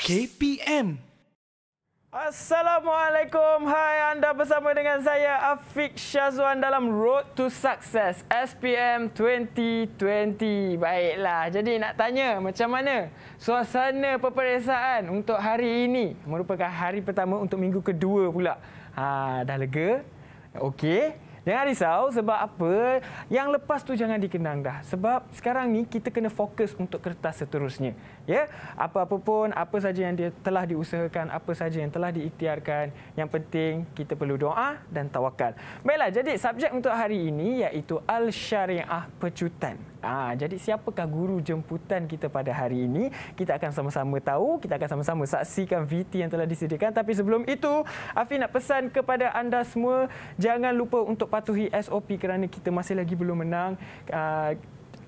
KPM. Assalamualaikum. Hai anda bersama dengan saya Afiq Syazwan dalam Road to Success SPM 2020. Baiklah. Jadi nak tanya macam mana suasana peperiksaan untuk hari ini? Merupakan hari pertama untuk minggu kedua pula. Ha, dah lega? Okey. Jangan risau sebab apa yang lepas tu jangan dikenang dah. Sebab sekarang ni kita kena fokus untuk kertas seterusnya. Ya, apa-apa pun, apa saja yang dia telah diusahakan, apa saja yang telah diikhtiarkan, yang penting kita perlu doa dan tawakal. Baiklah, jadi subjek untuk hari ini iaitu al-syariah pecutan. Ah, jadi siapakah guru jemputan kita pada hari ini? Kita akan sama-sama tahu, kita akan sama-sama saksikan VT yang telah disediakan. Tapi sebelum itu, Afi nak pesan kepada anda semua, jangan lupa untuk patuhi SOP kerana kita masih lagi belum menang. Ah,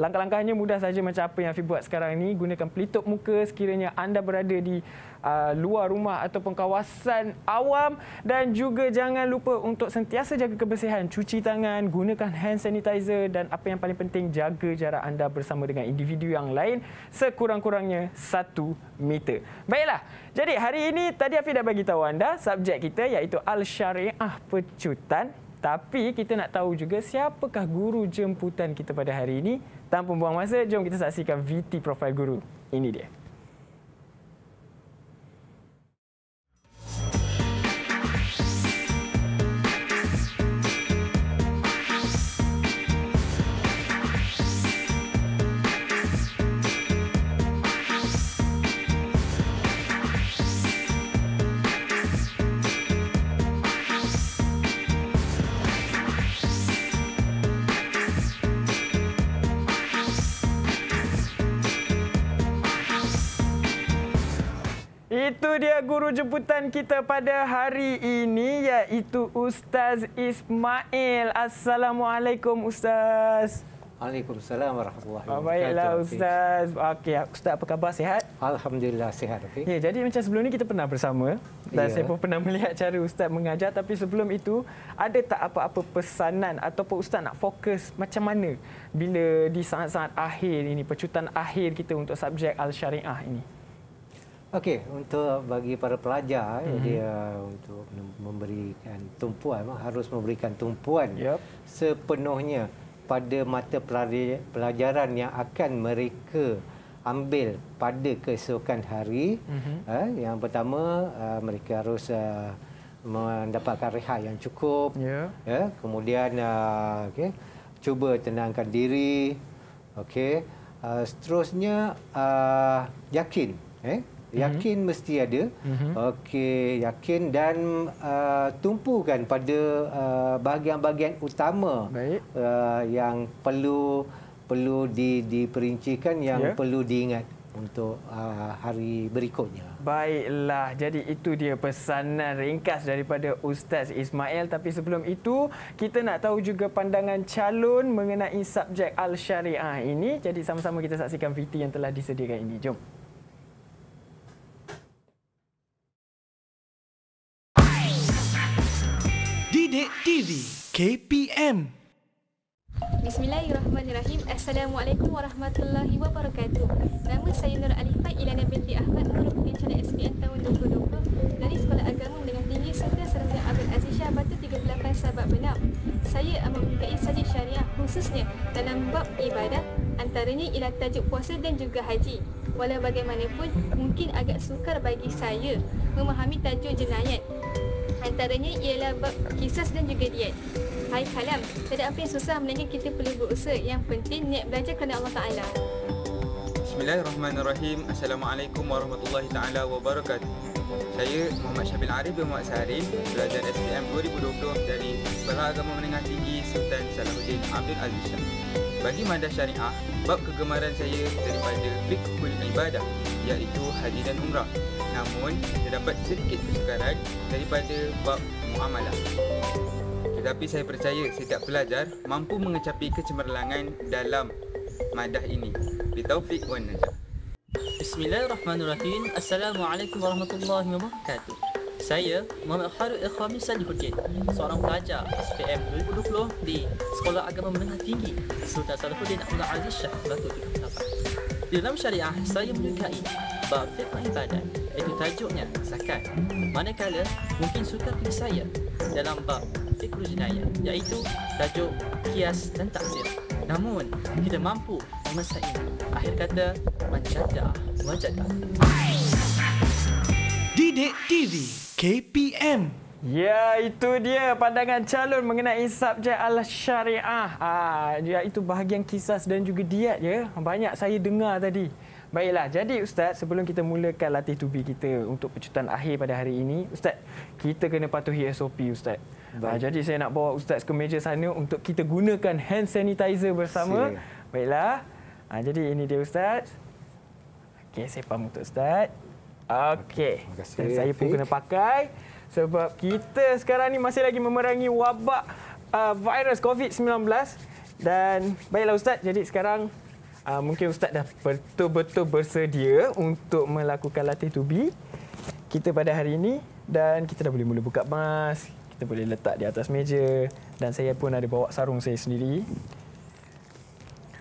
Langkah-langkahnya mudah saja macam apa yang Afif buat sekarang ini. Gunakan pelitup muka sekiranya anda berada di uh, luar rumah ataupun kawasan awam. Dan juga jangan lupa untuk sentiasa jaga kebersihan. Cuci tangan, gunakan hand sanitizer dan apa yang paling penting jaga jarak anda bersama dengan individu yang lain sekurang-kurangnya satu meter. Baiklah, jadi hari ini tadi Afif dah bagi tahu anda subjek kita iaitu Al-Syariah Pecutan tapi kita nak tahu juga siapakah guru jemputan kita pada hari ini. Tanpa buang masa, jom kita saksikan VT Profil Guru. Ini dia. Itu dia guru jemputan kita pada hari ini iaitu Ustaz Ismail. Assalamualaikum Ustaz. Waalaikumsalam warahmatullahi ah, wabarakatuh. Baiklah Ustaz. Okey, Ustaz apa khabar? Sihat? Alhamdulillah sihat. Okay. Ya, jadi macam sebelum ni kita pernah bersama dan ya. saya pun pernah melihat cara Ustaz mengajar tapi sebelum itu ada tak apa-apa pesanan ataupun Ustaz nak fokus macam mana bila di saat-saat akhir ini, pecutan akhir kita untuk subjek Al-Syariah ini? Okey, untuk bagi para pelajar mm -hmm. dia untuk memberikan tumpuan harus memberikan tumpuan yep. sepenuhnya pada mata pelajaran yang akan mereka ambil pada keesokan hari. Mm -hmm. yang pertama ha, mereka harus ha, mendapatkan rehat yang cukup. Yeah. kemudian okay, cuba tenangkan diri. Okey, seterusnya yakin. Eh, Mm-hmm. yakin mm-hmm. mesti ada mm-hmm. okey yakin dan uh, tumpukan pada uh, bahagian-bahagian utama Uh, yang perlu perlu di, diperincikan yang yeah. perlu diingat untuk uh, hari berikutnya. Baiklah, jadi itu dia pesanan ringkas daripada Ustaz Ismail. Tapi sebelum itu, kita nak tahu juga pandangan calon mengenai subjek Al-Syariah ini. Jadi sama-sama kita saksikan VT yang telah disediakan ini. Jom. KPM. Bismillahirrahmanirrahim. Assalamualaikum warahmatullahi wabarakatuh. Nama saya Nur Alifah Ilana binti Ahmad merupakan calon SPM tahun 2020 dari Sekolah Agama Menengah tinggi Sultan Seraya Abdul Aziz Shah Batu 38 Sabak Benam. Saya amat mempunyai sajid syariah khususnya dalam bab ibadah antaranya ialah tajuk puasa dan juga haji. Walau bagaimanapun, mungkin agak sukar bagi saya memahami tajuk jenayat Antaranya ialah bab kisah dan juga diet. Hai kalam, tidak apa yang susah melainkan kita perlu berusaha. Yang penting niat belajar kerana Allah Ta'ala. Bismillahirrahmanirrahim. Assalamualaikum warahmatullahi ta'ala wabarakatuh. Saya Muhammad Syabil Arif bin Muhammad Sahari, belajar SPM 2020 dari Sekolah Agama Menengah Tinggi Sultan Salahuddin Abdul Aziz Syamil bagi madah syariah, bab kegemaran saya daripada fikul ibadah iaitu haji dan umrah. Namun, terdapat sedikit kesukaran daripada bab muamalah. Tetapi saya percaya setiap pelajar mampu mengecapi kecemerlangan dalam madah ini. Bitaufiq wa najah. Bismillahirrahmanirrahim. Assalamualaikum warahmatullahi wabarakatuh. Saya Muhammad Harut Ikhwami Salihuddin, seorang pelajar SPM 2020 di Sekolah Agama Menengah Tinggi Sultan Salihuddin Abdul Aziz Shah Batu 38. Di dalam syariah, saya menyukai bab fitnah ibadat, iaitu tajuknya zakat. Manakala, mungkin suka pilih saya dalam bab fikru jenayah, iaitu tajuk kias dan takzir. Namun, kita mampu memasai akhir kata manjadah wajadah. Didik TV KPM. Ya, itu dia pandangan calon mengenai subjek al-syariah. Ah, ya, itu bahagian kisah dan juga diet ya. Banyak saya dengar tadi. Baiklah, jadi Ustaz, sebelum kita mulakan latih tubi kita untuk pecutan akhir pada hari ini, Ustaz, kita kena patuhi SOP Ustaz. Ah, Baik. Jadi saya nak bawa Ustaz ke meja sana untuk kita gunakan hand sanitizer bersama. Sila. Baiklah. Ah, jadi ini dia Ustaz. Okey, saya pam untuk Ustaz. Okey. Okay. Dan saya pun kena pakai sebab kita sekarang ni masih lagi memerangi wabak uh, virus COVID-19 dan baiklah ustaz. Jadi sekarang uh, mungkin ustaz dah betul-betul bersedia untuk melakukan latih tubi kita pada hari ini dan kita dah boleh mula buka mask. Kita boleh letak di atas meja dan saya pun ada bawa sarung saya sendiri.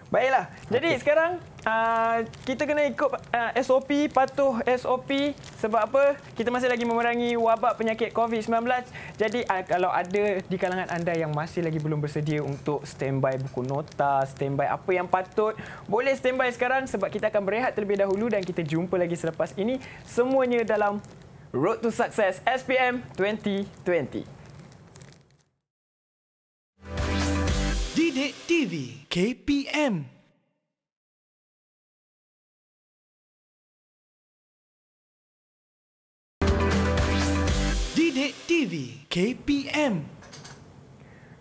Baiklah. Jadi okay. sekarang Ah, kita kena ikut uh, ah, SOP, patuh SOP sebab apa? Kita masih lagi memerangi wabak penyakit COVID-19. Jadi uh, kalau ada di kalangan anda yang masih lagi belum bersedia untuk standby buku nota, standby apa yang patut, boleh standby sekarang sebab kita akan berehat terlebih dahulu dan kita jumpa lagi selepas ini semuanya dalam Road to Success SPM 2020. Didik TV KPM TV KPM.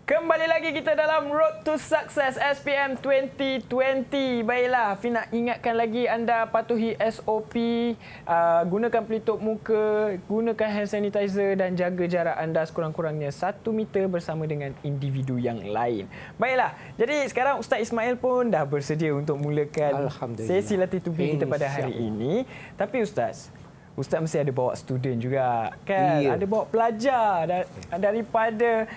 Kembali lagi kita dalam Road to Success SPM 2020. Baiklah, Fina nak ingatkan lagi anda patuhi SOP, uh, gunakan pelitup muka, gunakan hand sanitizer dan jaga jarak anda sekurang-kurangnya satu meter bersama dengan individu yang lain. Baiklah, jadi sekarang Ustaz Ismail pun dah bersedia untuk mulakan sesi latihan tubuh kita pada hari ini. Tapi Ustaz, Ustaz mesti ada bawa student juga kan? Yeah. Ada bawa pelajar daripada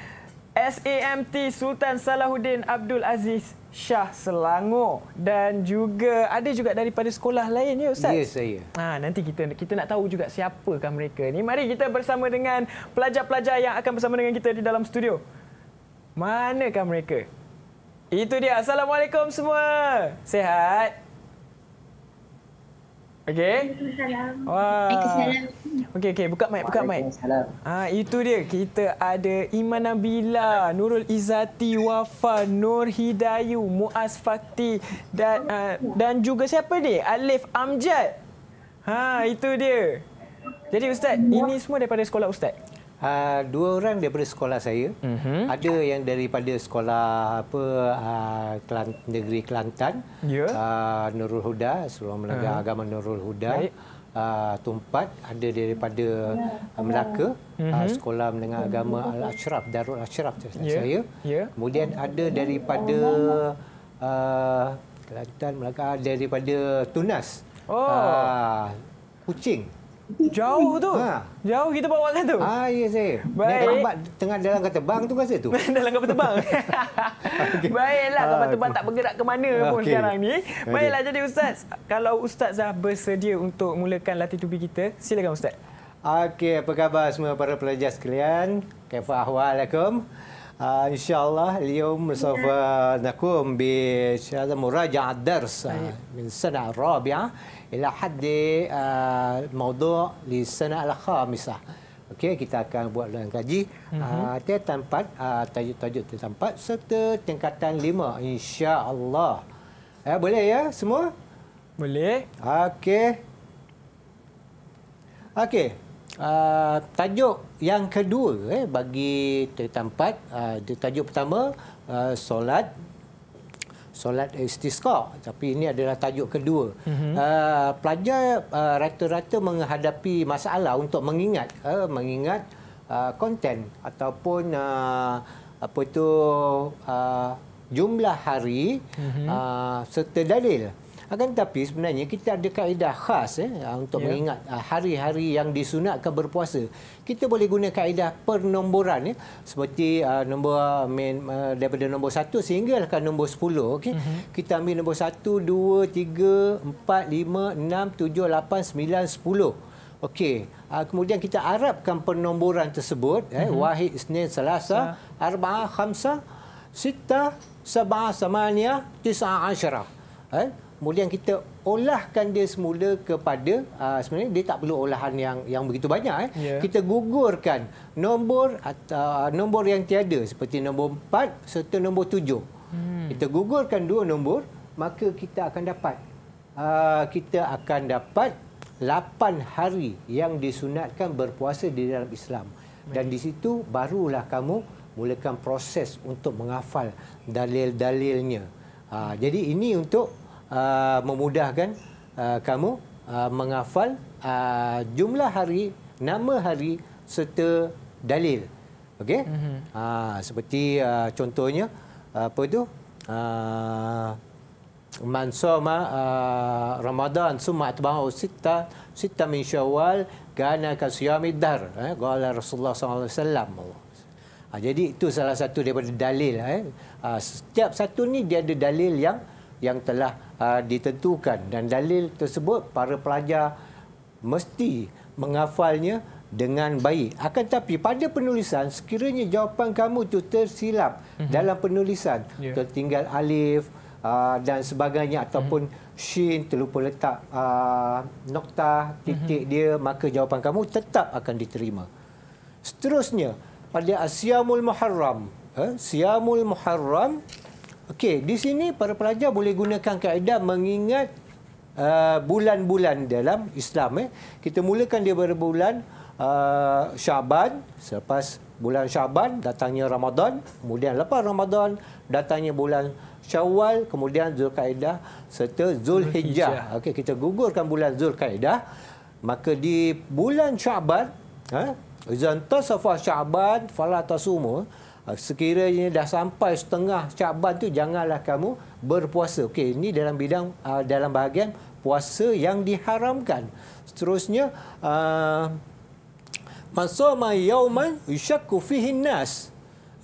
SAMT Sultan Salahuddin Abdul Aziz Shah Selangor dan juga ada juga daripada sekolah lain ya Ustaz? Ya yes, saya. Ha, nanti kita kita nak tahu juga siapakah mereka ni. Mari kita bersama dengan pelajar-pelajar yang akan bersama dengan kita di dalam studio. Manakah mereka? Itu dia. Assalamualaikum semua. Sehat? Okey. Assalamualaikum. Waalaikumsalam. Okey okey buka mic buka mic. Ah itu dia kita ada Iman Nabila, Nurul Izati Wafa, Nur Hidayu, Muaz Fakti dan uh, dan juga siapa ni? Alif Amjad. Ha itu dia. Jadi ustaz, ini semua daripada sekolah ustaz uh, dua orang daripada sekolah saya. Mm-hmm. Ada yang daripada sekolah apa uh, ah, Kelant- negeri Kelantan. Yeah. Ya. Uh, Nurul Huda, Sekolah Melaga uh-huh. Mhm. Agama Nurul Huda. Uh, Tumpat ada daripada ya, uh, Melaka uh-huh. uh, sekolah menengah agama Al Ashraf Darul Ashraf yeah. saya. Yeah. Kemudian ada daripada uh, Kelantan Melaka daripada Tunas. Oh. Uh, Kuching. Jauh tu. Ha. Jauh kita bawa kan tu. Ah, ya saya. Baik. Lambat tengah dalam kapal bang tu rasa tu. dalam kapal bang. okay. Baiklah kapal ah, terbang tak bergerak ke mana pun okay. sekarang ni. Baiklah okay. jadi ustaz. Kalau ustaz dah bersedia untuk mulakan latih tubi kita, silakan ustaz. Okey, apa khabar semua para pelajar sekalian? Kaifa ahwalakum? Uh, ah, insyaallah اليوم سوف نقوم بشهاده مراجعه درس من سنه رابعه إلى حد موضوع للسنة الخامسة Okey, kita akan buat dalam kaji. Uh-huh. Mhm. Ah, uh, tempat, uh, tajuk-tajuk tempat serta tingkatan lima. InsyaAllah. Eh, boleh ya semua? Boleh. Okey. Okey. Uh, tajuk yang kedua eh, bagi tempat Uh, tajuk pertama, uh, solat solat istisqa tapi ini adalah tajuk kedua mm-hmm. uh, pelajar uh, rata-rata menghadapi masalah untuk mengingat uh, mengingat konten uh, ataupun uh, apa itu uh, jumlah hari mm-hmm. uh, serta dalil akan tetapi sebenarnya kita ada kaedah khas eh, ah, untuk yeah. mengingat ah, hari-hari yang disunatkan berpuasa. Kita boleh guna kaedah penomboran eh, seperti uh, nombor uh, main, uh, daripada nombor 1 sehingga ke nombor 10. Okay? Mm-hmm. Kita ambil nombor 1, 2, 3, 4, 5, 6, 7, 8, 9, 10. Okey, uh, kemudian kita arabkan penomboran tersebut eh mm-hmm. Wahid Isnin Selasa, Arba'a, Khamsa, Sitta, Sabah, Samaniyah, Tis'a, Asyara. Eh? kemudian kita olahkan dia semula kepada uh, sebenarnya dia tak perlu olahan yang yang begitu banyak eh. Yeah. Kita gugurkan nombor atau uh, nombor yang tiada seperti nombor 4 serta nombor 7. Hmm. Kita gugurkan dua nombor, maka kita akan dapat uh, kita akan dapat 8 hari yang disunatkan berpuasa di dalam Islam. Dan di situ barulah kamu mulakan proses untuk menghafal dalil-dalilnya. Ha, jadi ini untuk Uh, memudahkan uh, kamu uh, menghafal uh, jumlah hari, nama hari serta dalil. Okey? Mm -hmm. uh, seperti uh, contohnya uh, apa itu Uh, ah, man soma uh, Ramadan summa atba'u sitta sitta min Syawal kana ka siyamid dar eh qala Rasulullah sallallahu alaihi wasallam ah, jadi itu salah satu daripada dalil eh. setiap satu ni dia ada dalil yang yang telah Uh, ditentukan dan dalil tersebut para pelajar mesti menghafalnya dengan baik. Akan tetapi pada penulisan sekiranya jawapan kamu itu tersilap mm-hmm. dalam penulisan yeah. tertinggal alif uh, dan sebagainya ataupun mm-hmm. shin terlupa letak uh, nokta titik mm-hmm. dia maka jawapan kamu tetap akan diterima. Seterusnya pada Asyamul Muharram, eh, Siamul Muharram, Siamul Muharram Okey, di sini para pelajar boleh gunakan kaedah mengingat uh, bulan-bulan dalam Islam. Eh. Kita mulakan dia pada bulan uh, Syaban. Selepas bulan Syaban, datangnya Ramadan. Kemudian lepas Ramadan, datangnya bulan Syawal. Kemudian Zul Zulkaedah serta Hijjah. Okey, kita gugurkan bulan Zul Zulkaedah. Maka di bulan Syaban, Izan ha, Tasafah Syaban, Falah Tasumah, Ah, sekiranya dah sampai setengah Syakban tu janganlah kamu berpuasa. Okey, ini dalam bidang ah, dalam bahagian puasa yang diharamkan. Seterusnya man ah, sama yawman yashku fihi nas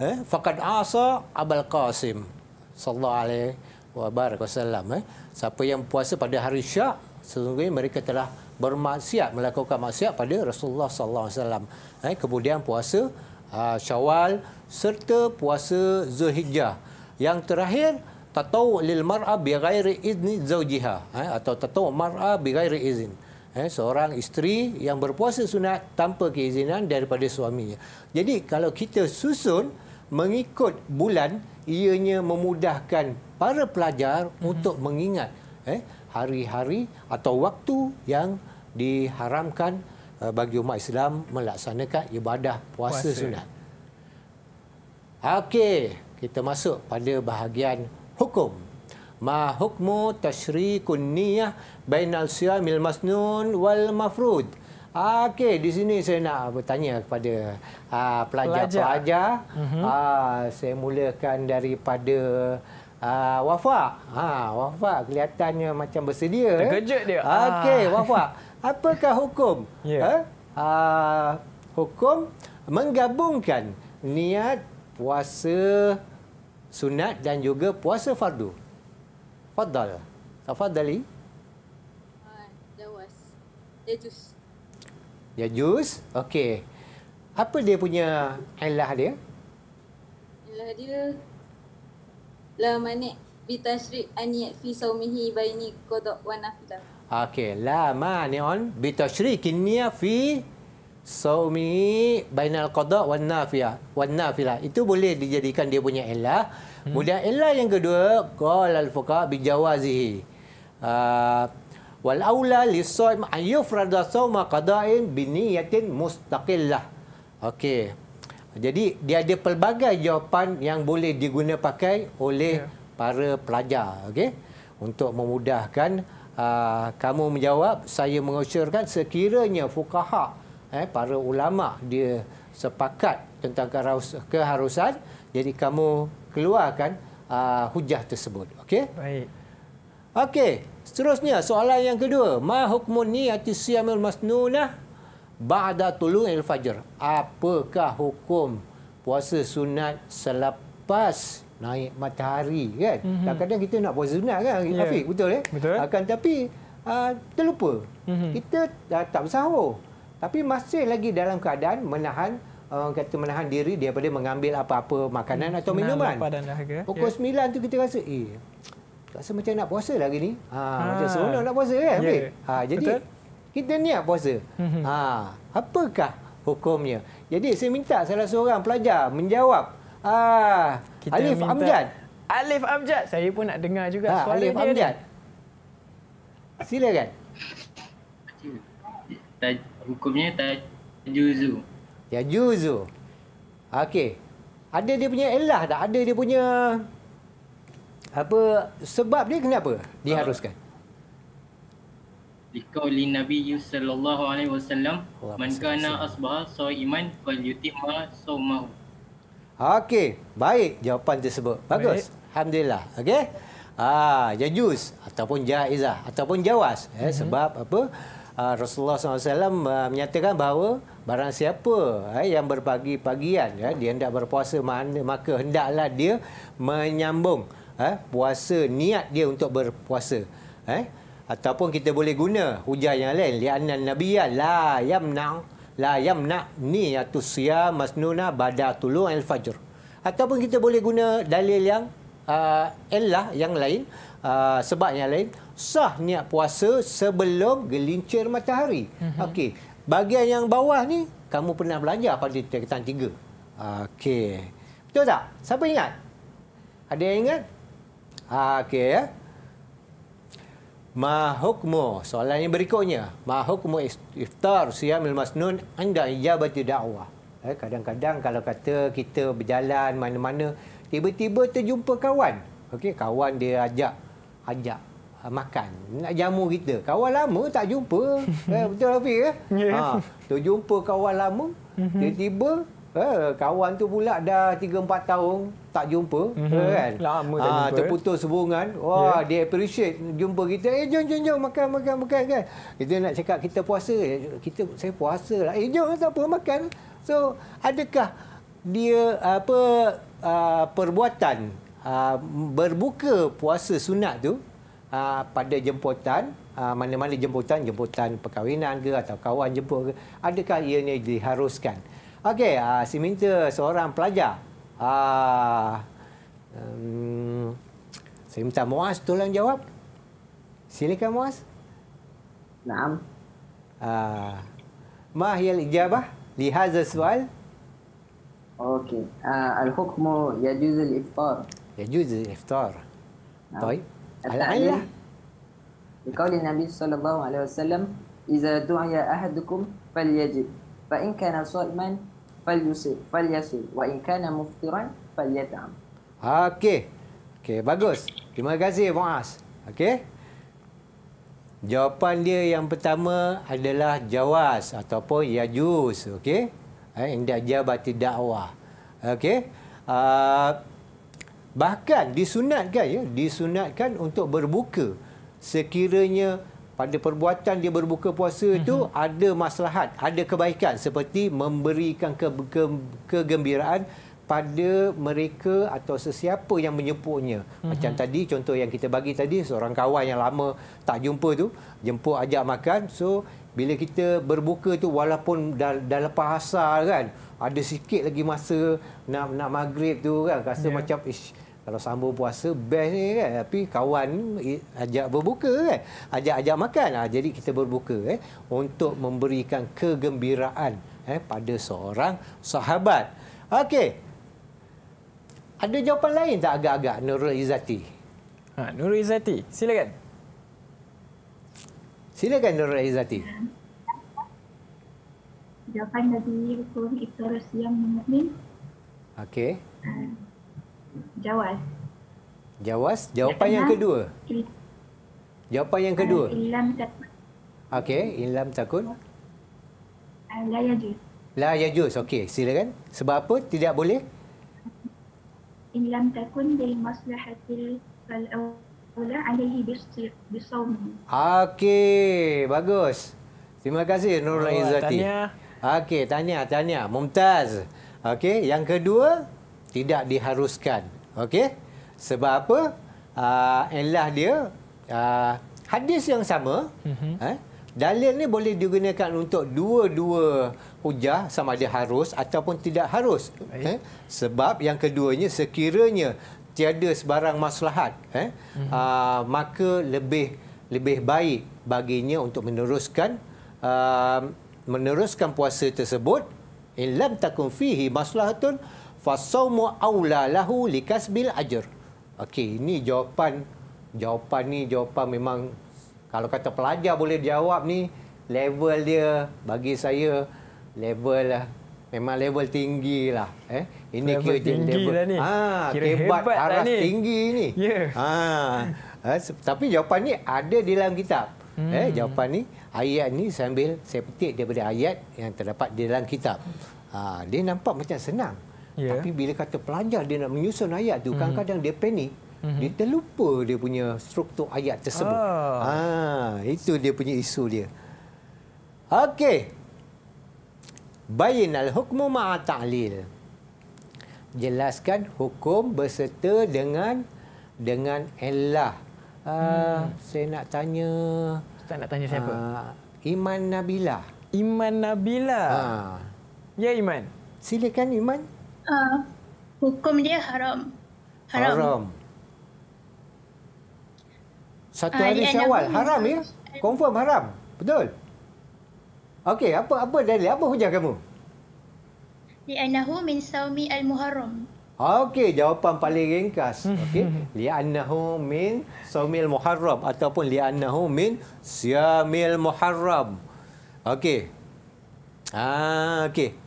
eh faqad asa Abul Qasim sallallahu alaihi wa wasallam eh siapa yang puasa pada hari Syak sesungguhnya mereka telah bermaksiat melakukan maksiat pada Rasulullah sallallahu alaihi wasallam eh kemudian puasa uh, Syawal serta puasa Zulhijjah. Yang terakhir, tatau lil mar'a bi ghairi izni zawjiha eh, atau tatau mar'a bi ghairi izin. Eh, seorang isteri yang berpuasa sunat tanpa keizinan daripada suaminya. Jadi kalau kita susun mengikut bulan, ianya memudahkan para pelajar mm-hmm. untuk mengingat eh, hari-hari atau waktu yang diharamkan eh, bagi umat Islam melaksanakan ibadah puasa, puasa. sunat. Okey, kita masuk pada bahagian hukum. Ma hukmu tashrikun niyah bainal siyamil masnun wal mafrud. Okey, di sini saya nak bertanya kepada uh, pelajar-pelajar. Mm-hmm. Uh, saya mulakan daripada uh, Wafa. Ha, Wafa kelihatannya macam bersedia. Eh? Terkejut dia. Okey, Wafa. apakah hukum? Yeah. Ya. Ha? Uh, hukum menggabungkan niat puasa sunat dan juga puasa fardu. Fadal. Tafadali. Uh, jawas. Yajus. Yajus, Ya Okey. Apa dia punya ilah dia? Ilah dia la manik bi tasyrik aniyat fi saumihi baini qada wa nafila. Okey, la mani'un bi tasyrik niyyah fi Saumi bainal qada wan nafiah. Wan nafilah. Itu boleh dijadikan dia punya ilah. Hmm. Kemudian ilah yang kedua, qal al fuqa bi jawazihi. Uh, wal aula li saum ayufrada saum qada'in bi niyatin mustaqillah. Okey. Jadi dia ada pelbagai jawapan yang boleh diguna pakai oleh yeah. para pelajar, okey. Untuk memudahkan uh, kamu menjawab, saya mengusyorkan sekiranya fuqaha' eh, para ulama dia sepakat tentang keharusan jadi kamu keluarkan uh, hujah tersebut okey baik okey seterusnya soalan yang kedua ma hukmun niyati siyamul masnunah ba'da tulu'il fajr apakah hukum puasa sunat selepas naik matahari kan mhm. kadang-kadang kita nak puasa sunat kan yeah. Afiq ya. betul ya Betul. akan tapi uh, terlupa mm-hmm. kita uh, tak bersahur tapi masih lagi dalam keadaan menahan uh, kata menahan diri daripada mengambil apa-apa makanan atau minuman. Pukul yeah. Ya. 9 tu kita rasa eh rasa macam nak puasa lagi ni. Ha, ha. macam seronok nak puasa kan. Yeah. Okay? Ya. Ha jadi Betul? kita niat puasa. Mhm. Ha apakah hukumnya? Jadi saya minta salah seorang pelajar menjawab. Ha Alif minta... Amjad. Alif Amjad. Saya pun nak dengar juga ha, suara Alif dia. Alif Amjad. Ni. Silakan hukumnya tajuzu. juzu. Okey. Ada dia punya ilah tak? Ada dia punya apa sebab dia kenapa diharuskan? Dikau li Nabi sallallahu alaihi wasallam man kana asbaha so iman fal yutima so Okey, baik jawapan tersebut. Bagus. Baik. Alhamdulillah. Okey. Ah, jajuz ataupun jaizah ataupun jawas eh, mm -hmm. sebab apa? Ah, Rasulullah SAW uh, ah, menyatakan bahawa barang siapa eh, yang berbagi pagian eh, dia hendak berpuasa mana, maka hendaklah dia menyambung eh, puasa niat dia untuk berpuasa eh. ataupun kita boleh guna hujah yang lain li'anna nabiyya la yamna la yamna ni atusya masnuna bada tulu al fajr ataupun kita boleh guna dalil yang uh, illah yang lain uh, sebab yang lain sah niat puasa sebelum gelincir matahari. Mm-hmm. Okey, bagian yang bawah ni kamu pernah belajar pada tingkatan tiga. Okey, betul tak? Siapa ingat? Ada yang ingat? Okey ya. Mahukmu, soalan yang berikutnya. Mahukmu iftar siyamil masnun anda ijabati da'wah. Eh, kadang-kadang kalau kata kita berjalan mana-mana, tiba-tiba terjumpa kawan. Okey, kawan dia ajak. Ajak. Ah, makan nak jamu kita kawan lama tak jumpa eh, betul Rafiq ya yeah. Ya. ha tu jumpa kawan lama mhm. tiba-tiba eh, kawan tu pula dah 3 4 tahun tak jumpa mm-hmm. kan lama tak ha, jumpa ya. terputus hubungan wah yeah. dia appreciate jumpa kita eh jom jom jom makan makan makan kan kita nak cakap kita puasa eh, kita saya puasa lah eh jom tak apa makan so adakah dia apa uh, perbuatan uh, berbuka puasa sunat tu uh, pada jemputan uh, mana-mana jemputan jemputan perkahwinan ke atau kawan jemput ke adakah ianya diharuskan okey uh, si minta seorang pelajar uh, um, saya minta Muaz tolong jawab silakan Muaz Naam uh, ma hiya al-ijabah li hadha soal Okey. Uh, Al-hukmu yajuz al-iftar. Yajuz al-iftar. Baik. Nah. Alhamdulillah. Bikauli Nabi sallallahu alaihi wasallam, "Idza du'iya ahadukum falyajib, fa in kana sa'iman falyusir, falyasil, wa in kana muftiran falyat'am." Okey. Okey, bagus. Terima kasih Muaz. Okey. Jawapan dia yang pertama adalah Jawas ataupun yajuz, okey? Eh, indak jabat tidak wah. Okey. Uh, Bahkan disunatkan ya, disunatkan untuk berbuka sekiranya pada perbuatan dia berbuka puasa itu mhm. mm -hmm. ada maslahat, ada kebaikan seperti memberikan ke ke kegembiraan pada mereka atau sesiapa yang menyepuknya. Mhm. Macam mm -hmm. tadi contoh yang kita bagi tadi seorang kawan yang lama tak jumpa tu jemput ajak makan. So bila kita berbuka tu walaupun dah, dah lepas asar kan ada sikit lagi masa nak nak maghrib tu kan rasa yeah. macam ish kalau sambung puasa best ni kan tapi kawan ajak berbuka kan ajak-ajak makan ha, jadi kita berbuka eh untuk memberikan kegembiraan eh pada seorang sahabat okey ada jawapan lain tak agak-agak Nurul Izzati ha Nurul Izzati silakan silakan Nurul Izzati jawapan dari Quran itu yang mukmin okey ah, Jawas. Jawas? Jawapan Ilham. yang kedua? Ilham. Jawapan yang kedua? Ilham Takun. Okey, Ilham Takun. Ah, Layajus. Layajus. La Yajus, okey. Silakan. Sebab apa? Tidak boleh? Ilham Takun dari maslahatil fal'awla alaihi bisawmi. Okey, bagus. Terima kasih Nurul oh, Izzati. Tanya. Okey, tanya, tanya. Mumtaz. Okey, Yang kedua? tidak diharuskan. Okey? Sebab apa? Uh, Enlah dia uh, hadis yang sama. Mm-hmm. Eh, dalil ni boleh digunakan untuk dua-dua hujah sama ada harus ataupun tidak harus. Eh, sebab yang keduanya sekiranya tiada sebarang maslahat, eh, mm-hmm. uh, maka lebih lebih baik baginya untuk meneruskan uh, meneruskan puasa tersebut. In lam takun fihi maslahatun fasawmu awla lahu likasbil ajr. Okey, ini jawapan jawapan ni jawapan memang kalau kata pelajar boleh jawab ni level dia bagi saya level lah, memang level tinggi lah eh ini level kira tinggi level, lah ni ha, kira hebat lah aras ni. tinggi ni yeah. Ya. ha, eh, ha tapi jawapan ni ada di dalam kitab hmm. eh jawapan ni ayat ni sambil saya petik daripada ayat yang terdapat di dalam kitab ha, dia nampak macam senang yeah. tapi bila kata pelajar dia nak menyusun ayat tu mm. kadang-kadang dia panik mm-hmm. dia terlupa dia punya struktur ayat tersebut ah. ha itu dia punya isu dia okey bayin al hukmu ma'a ta'lil jelaskan hukum berserta dengan dengan Allah. uh, ah, hmm. saya nak tanya saya nak tanya siapa uh, iman nabila iman nabila ha. ya iman silakan iman Ah, hukum dia haram. Haram. haram. Satu ah, hari uh, syawal haram ya? Confirm haram. Betul? Okey, apa apa dari Apa hujah kamu? Li'annahu min sawmi al-muharram. Okey, jawapan paling ringkas. Okey, li'annahu min sawmi al-muharram ataupun li'annahu min siyamil muharram. Okey. Ah, okey.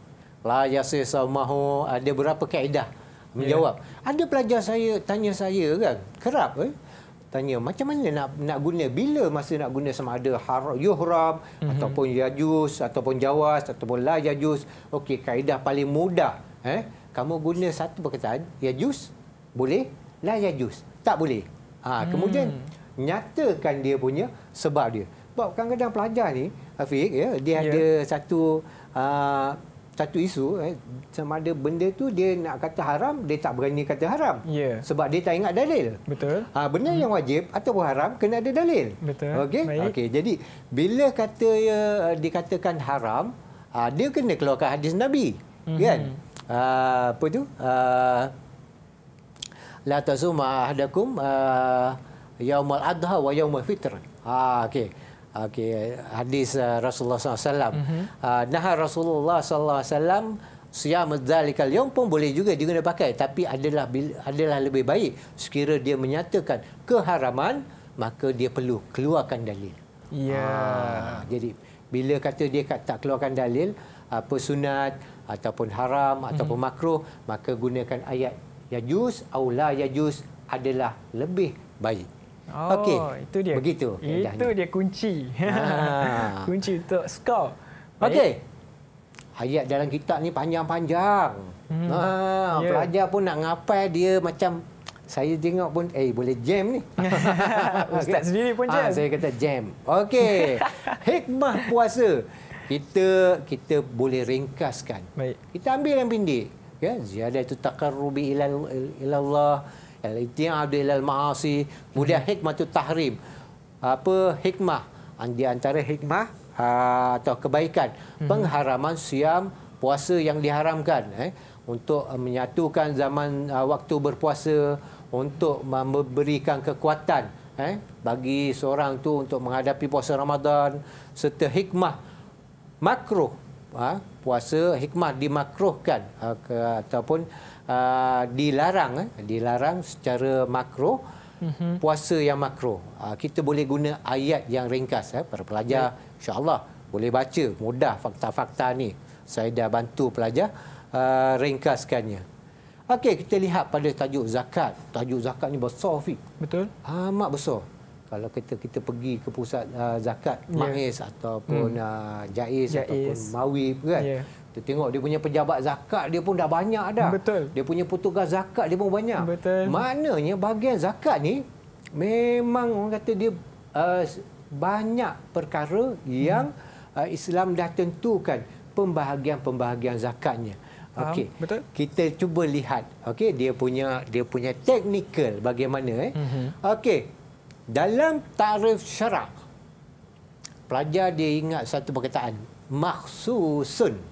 La yasis almahu ada ah, berapa kaedah menjawab. Yeah. Ada pelajar saya tanya saya kan, kerap eh tanya macam mana nak nak guna bila masa nak guna sama ada har yuhram mm -hmm. ataupun yajus ataupun jawas ataupun la yajus. Okey, kaedah paling mudah eh kamu guna satu perkataan yajus boleh, la yajus tak boleh. Ha, hmm. kemudian mm. nyatakan dia punya sebab dia. Sebab kadang-kadang pelajar ni Afiq ya, dia yeah. ada satu uh, satu isu eh, sama ada benda tu dia nak kata haram dia tak berani kata haram yeah. sebab dia tak ingat dalil betul ha, benda hmm. yang wajib ataupun haram kena ada dalil betul okey okey jadi bila kata ya, dikatakan haram ha, dia kena keluarkan hadis nabi mm-hmm. kan ha, apa tu ha, la tazuma ahdakum ha, yaumul adha wa yaumul fitr ha okey okay, hadis uh, Rasulullah SAW. Mm-hmm. Uh, nah Rasulullah SAW siam zalikal yaum pun boleh juga diguna pakai tapi adalah adalah lebih baik sekira dia menyatakan keharaman maka dia perlu keluarkan dalil. Ya. Ha, jadi bila kata dia tak keluarkan dalil apa sunat ataupun haram ataupun mm-hmm. makruh maka gunakan ayat yajus aula yajus adalah lebih baik. Oh, okay. itu dia. Begitu. Itu dia kunci. Ha. kunci untuk skor. Okey. hayat dalam kitab ni panjang-panjang. Hmm. Ha, yeah. Ya. pelajar pun nak ngapai dia macam saya tengok pun eh boleh jam ni. Ustaz okay. sendiri pun ah, jam. Ha, saya kata jam. Okey. Hikmah puasa. Kita kita boleh ringkaskan. Baik. Kita ambil yang pendek. Ya, ziyadatu taqarrubi ila ilallah al-ittiadu ilal ma'asi kemudian hmm. hikmah itu tahrim apa hikmah di antara hikmah ha, atau kebaikan hmm. pengharaman siam puasa yang diharamkan eh untuk menyatukan zaman ha, waktu berpuasa untuk memberikan kekuatan eh bagi seorang tu untuk menghadapi puasa Ramadan serta hikmah makruh ha, puasa hikmah dimakruhkan uh, ke, ataupun Ah, dilarang eh, dilarang secara makro mm-hmm. puasa yang makro. Uh, kita boleh guna ayat yang ringkas eh para pelajar yeah. insya-Allah boleh baca mudah fakta-fakta ni. Saya dah bantu pelajar uh, ringkaskannya. Okey, kita lihat pada tajuk zakat. Tajuk zakat ni besar fik. Betul? Amat besar. Kalau kita kita pergi ke pusat uh, zakat yeah. Maiz ataupun hmm. uh, Jaiz, Jaiz ataupun Mawib kan. Yeah. Kita tengok dia punya pejabat zakat dia pun dah banyak dah. Betul. Dia punya petugas zakat dia pun banyak. Betul. Maknanya bahagian zakat ni memang orang kata dia uh, banyak perkara yang hmm. uh, Islam dah tentukan pembahagian-pembahagian zakatnya. Okey. Betul. Kita cuba lihat. Okey, dia punya dia punya technical bagaimana eh. Hmm. Okey. Dalam tarif syarak pelajar dia ingat satu perkataan maksusun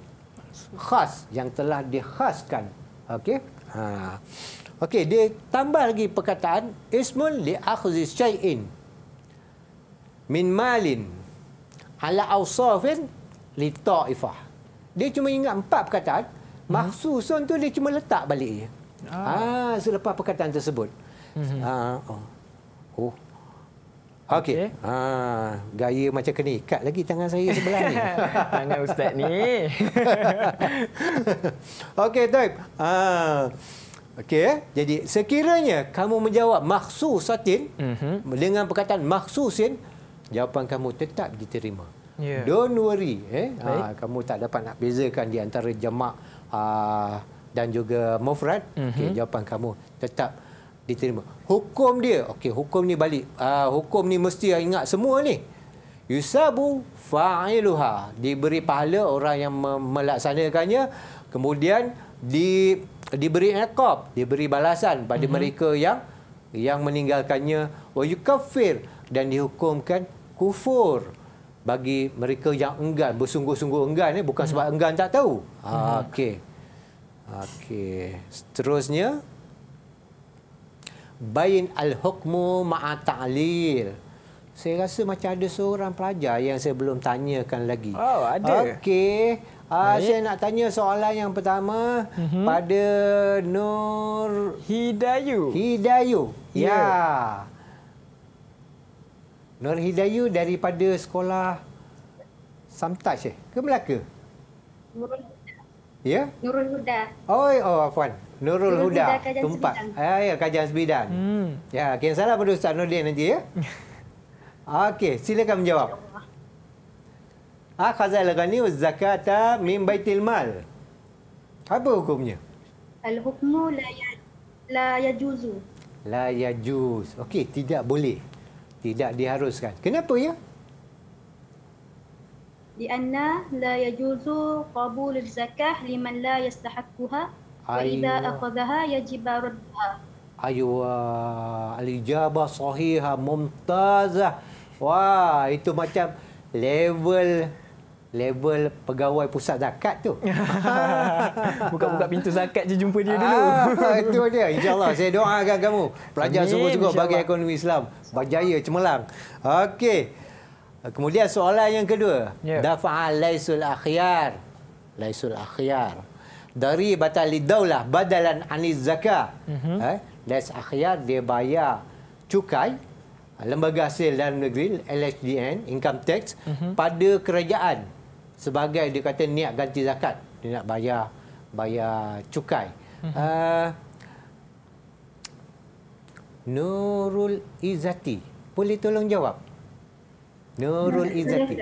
khas yang telah dikhaskan. Okey. Ha. Okey, dia tambah lagi perkataan ismun li akhzi syai'in min malin ala awsafin li ta'ifah. Dia cuma ingat empat perkataan, hmm. mahsusun tu dia cuma letak balik je. Ah. ah, selepas perkataan tersebut. Hmm. Ah, oh. oh. Okey. Okay. Ha, gaya macam kena ikat lagi tangan saya sebelah ni. tangan ustaz ni. Okey, Taib. Ha. Okey, eh. jadi sekiranya kamu menjawab maksusatin mm-hmm. dengan perkataan maksud maksusin, jawapan kamu tetap diterima. Yeah. Don't worry. Eh? Ha, kamu tak dapat nak bezakan di antara jamak uh, dan juga mufrad. Mm-hmm. Okay, jawapan kamu tetap diterima. Hukum dia, okey hukum ni balik. Uh, hukum ni mesti ingat semua ni. Yusabu fa'iluha. Diberi pahala orang yang melaksanakannya. Kemudian di, diberi ekob, diberi balasan pada mm -hmm. mereka yang yang meninggalkannya. Wa yukafir dan dihukumkan kufur bagi mereka yang enggan bersungguh-sungguh enggan ni bukan mhm. sebab enggan tak tahu. Ha okey. Okey. Seterusnya bayin al-hukmu ma'a ta'lil. Saya rasa macam ada seorang pelajar yang saya belum tanyakan lagi. Oh, ada. Okey. Uh, saya nak tanya soalan yang pertama uh mhm. -huh. pada Nur Hidayu. Hidayu. Ya. Yeah. Nur Hidayu daripada sekolah Samtaj eh? ke Melaka? Nur Ya. Yeah? Nurul Huda. Oi, oh, oh afwan. Nurul, Huda. tempat, Tumpat. Ya, ya Kajian Sebidan. Hmm. Ya, yeah, kena salah pada Ustaz Nurdin nanti ya. Okey, silakan menjawab. Ya Akhazal ghani wa zakata min baitil mal. Apa hukumnya? Al hukmu la ya la yajuzu. La yajuz. Okey, tidak boleh. Tidak diharuskan. Kenapa ya? لأنه لا يجوز قبول الزكاة لمن لا يستحقها أيوة. وإذا أخذها يجب ردها أيوة الإجابة صحيحة ممتازة Wah, itu macam level level pegawai pusat zakat tu. Buka-buka pintu zakat je jumpa dia dulu. Ah, itu dia. InsyaAllah saya doakan kamu. Pelajar semua-semua bagi ekonomi Islam. Berjaya cemerlang. Okey. Ah, kemudian soalan yang kedua, yeah. dafa'al laisul akhyar. Laisul akhyar. Dari batali daulah badalan Anis zakah. Mm-hmm. Eh, lais akhyar dia bayar cukai ah, lembaga hasil dalam negeri LHDN income tax mm-hmm. pada kerajaan sebagai dia kata niat ganti zakat dia nak bayar bayar cukai. Mm-hmm. Uh, Nurul Izzati, boleh tolong jawab? Nurul Izzati.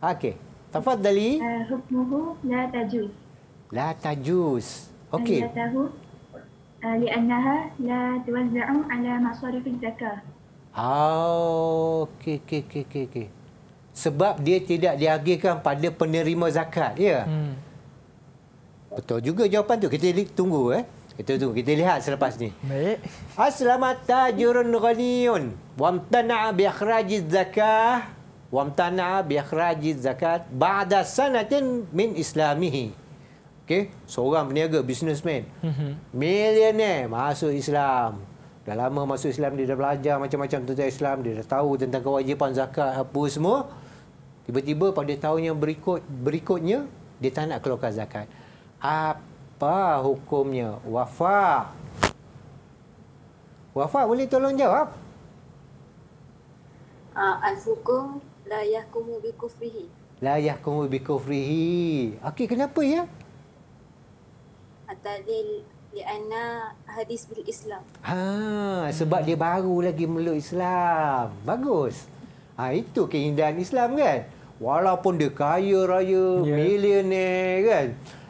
Okey. Tafadhali. Uh, eh, hukmuhu la tajuz. La tajuz. Okey. Eh, la tahu. Uh, la tuwazza'u ala masarif zakah. Ah, okey, okey, okey, okey. Okay. Sebab dia tidak diagihkan pada penerima zakat, ya? Hmm. Betul juga jawapan tu. Kita tunggu, eh. Kita tunggu. Kita lihat selepas ni. Baik. Aslamata jurun ghaniyun. Wamtana biakhrajiz zakah. Wamtana biakhrajiz zakat. Ba'da sanatin min islamihi. Okey. Seorang peniaga, businessman. Mhm. Millionaire masuk Islam. Dah lama masuk Islam, dia dah belajar macam-macam tentang Islam. Dia dah tahu tentang kewajipan zakat apa semua. Tiba-tiba pada tahun yang berikut berikutnya, dia tak nak keluarkan zakat. Apa? apa hukumnya wafa? Wafa boleh tolong jawab? Ah, al-hukum layakumu bikufrihi. Layakumu bikufrihi. Okey, kenapa ya? Atadil li'ana hadis bil Islam. Ha, sebab dia baru lagi meluk Islam. Bagus. Ha, itu keindahan Islam kan? Walaupun dia kaya raya, yeah. millionaire kan?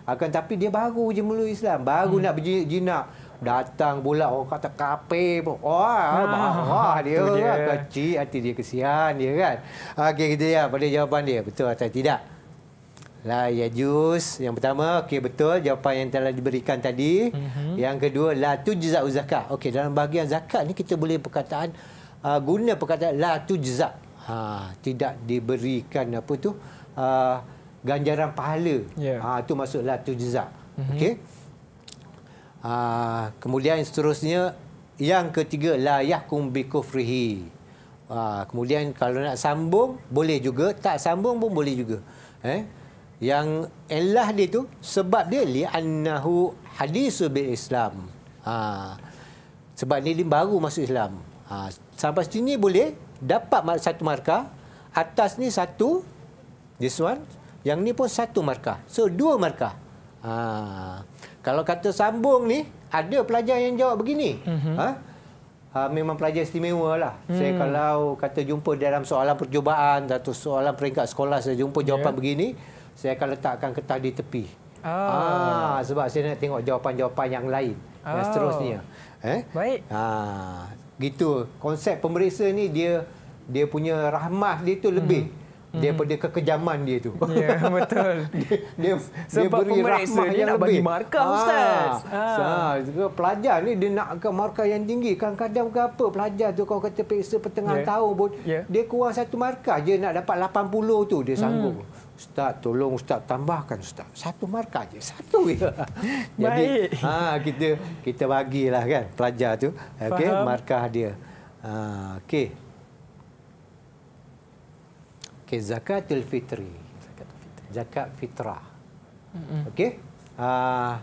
akan tapi dia baru je mula Islam baru hmm. nak berjinak datang pula orang kata kape pun wah marah dia, dia kan. kecil hati dia kesian dia kan okey kita ya pada jawapan dia betul atau tidak La yajuz yang pertama okey betul jawapan yang telah diberikan tadi mm-hmm. yang kedua la tujza zakat okey dalam bahagian zakat ni kita boleh perkataan uh, guna perkataan la tujza ha tidak diberikan apa tu uh, ganjaran pahala. Yeah. Ha, ah, itu maksudlah tu jeza. Mm-hmm. Okey. Ha, kemudian seterusnya yang ketiga la yahkum bi kufrihi. Ha, kemudian kalau nak sambung boleh juga, tak sambung pun boleh juga. Eh? Yang elah dia tu sebab dia li annahu hadis bil Islam. Ha, sebab ni dia baru masuk Islam. Ha, sampai sini boleh dapat satu markah. Atas ni satu. This one yang ni pun satu markah. So dua markah. Ha. Kalau kata sambung ni ada pelajar yang jawab begini. Mm-hmm. Ha? Ha, memang pelajar istimewa lah. Hmm. Saya kalau kata jumpa dalam soalan percubaan atau soalan peringkat sekolah saya jumpa ya. jawapan yeah. begini, saya akan letakkan kertas di tepi. Oh. Ha, sebab saya nak tengok jawapan-jawapan yang lain oh. yang seterusnya. Eh? Baik. Ha, gitu. Konsep pemeriksa ni dia dia punya rahmah dia tu lebih. Hmm mm-hmm. daripada kekejaman dia tu. Ya, yeah, betul. dia, dia, dia beri rahmat dia yang nak lebih. bagi markah ah. Ustaz. Ha. Ha. Ha. Pelajar ni dia nak ke markah yang tinggi. Kadang-kadang bukan apa pelajar tu Kau kata periksa pertengahan yeah. tahun pun, yeah. dia kurang satu markah je nak dapat 80 tu dia sanggup. Mm. Ustaz, tolong Ustaz tambahkan Ustaz. Satu markah je, satu je. Jadi, Baik. Ha, kita kita bagilah kan pelajar tu. Okey, markah dia. Ha, Okey. Okay, zakatul fitri. Zakat fitrah. Okey. Uh,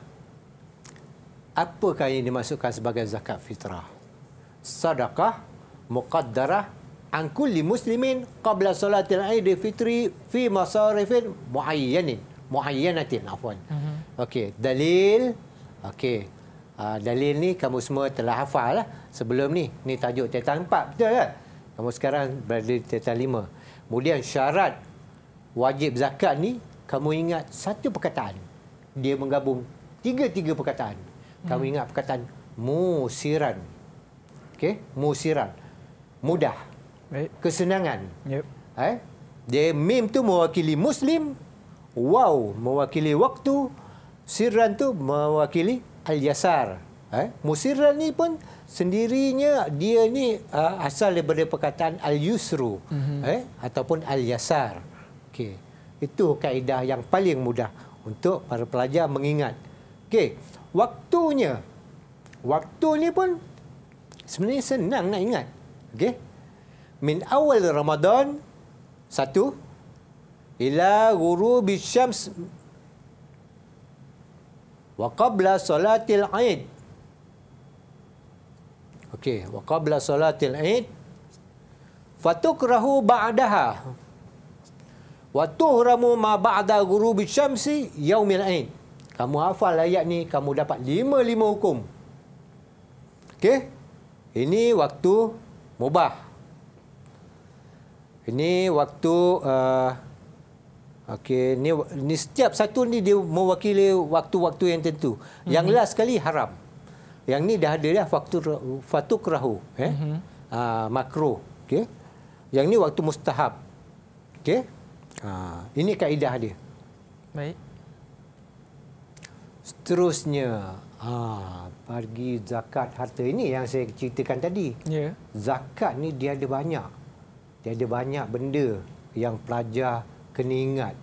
apakah yang dimasukkan sebagai zakat fitrah? Sadaqah muqaddarah an muslimin qabla salatil aid fitri fi masarifin muayyanin muayyanatin afwan mm okey dalil okey uh, dalil ni kamu semua telah hafal lah sebelum ni ni tajuk tetang 4 betul tak kamu sekarang berada di tetang Kemudian syarat wajib zakat ni kamu ingat satu perkataan. Dia menggabung tiga-tiga perkataan. Kamu hmm. ingat perkataan musiran. Okey, musiran. Mudah. Kesenangan. Yep. Eh? Dia mim tu mewakili muslim, Wow, mewakili waktu, siran tu mewakili al-yasar. Eh? Musiran ni pun sendirinya dia ni uh, asal daripada perkataan al-yusru mm-hmm. eh ataupun al-yasar. Okey. Itu kaedah yang paling mudah untuk para pelajar mengingat. Okey, waktunya. Waktu ni pun sebenarnya senang nak ingat. Okey. Min awal Ramadan satu ila ghurubi syams wa qabla salatil aid. Okey, wa qabla salatil Eid fatukrahu ba'daha. Wa tuhramu ma ba'da ghurubi syamsi yaumil Eid. Kamu hafal ayat ni, kamu dapat lima-lima hukum. Okey. Ini waktu mubah. Ini waktu uh, okey, ni, ni setiap satu ni dia mewakili waktu-waktu yang tentu. Mm-hmm. Yang mhm. last sekali haram. Yang ni dah ada dah faktur fatukrahu, ya. Eh? Mm-hmm. Uh, ah, makro, okey. Yang ni waktu mustahab. Okey. Uh, ini kaedah dia. Baik. Seterusnya, uh, ah, bagi zakat harta ini yang saya ceritakan tadi. Yeah. Zakat ni dia ada banyak. Dia ada banyak benda yang pelajar kena ingat.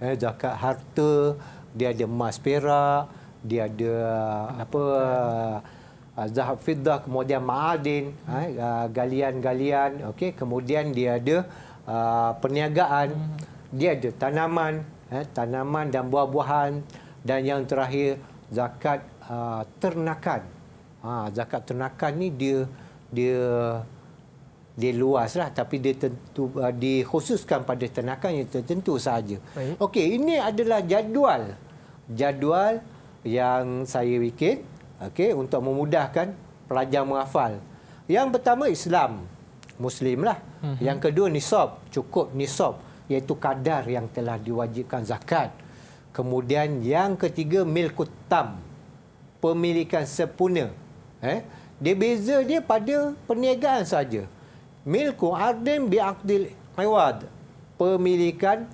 Eh, zakat harta, dia ada emas perak, dia ada apa ah, zahab fiddah kemudian ma'adin hmm. ah, galian-galian okey kemudian dia ada ah, perniagaan hmm. dia ada tanaman tanaman dan buah-buahan dan yang terakhir zakat ternakan ha, zakat ternakan ni dia dia dia luaslah tapi dia tentu dikhususkan pada ternakan yang tertentu saja okey ini adalah jadual jadual yang saya bikin okay, untuk memudahkan pelajar menghafal. Yang pertama Islam, Muslimlah. Mm-hmm. Yang kedua nisab, cukup nisab iaitu kadar yang telah diwajibkan zakat. Kemudian yang ketiga milkutam, pemilikan sepuna. Eh, dia beza dia pada perniagaan saja. Milku ardin bi aqdil iwad, pemilikan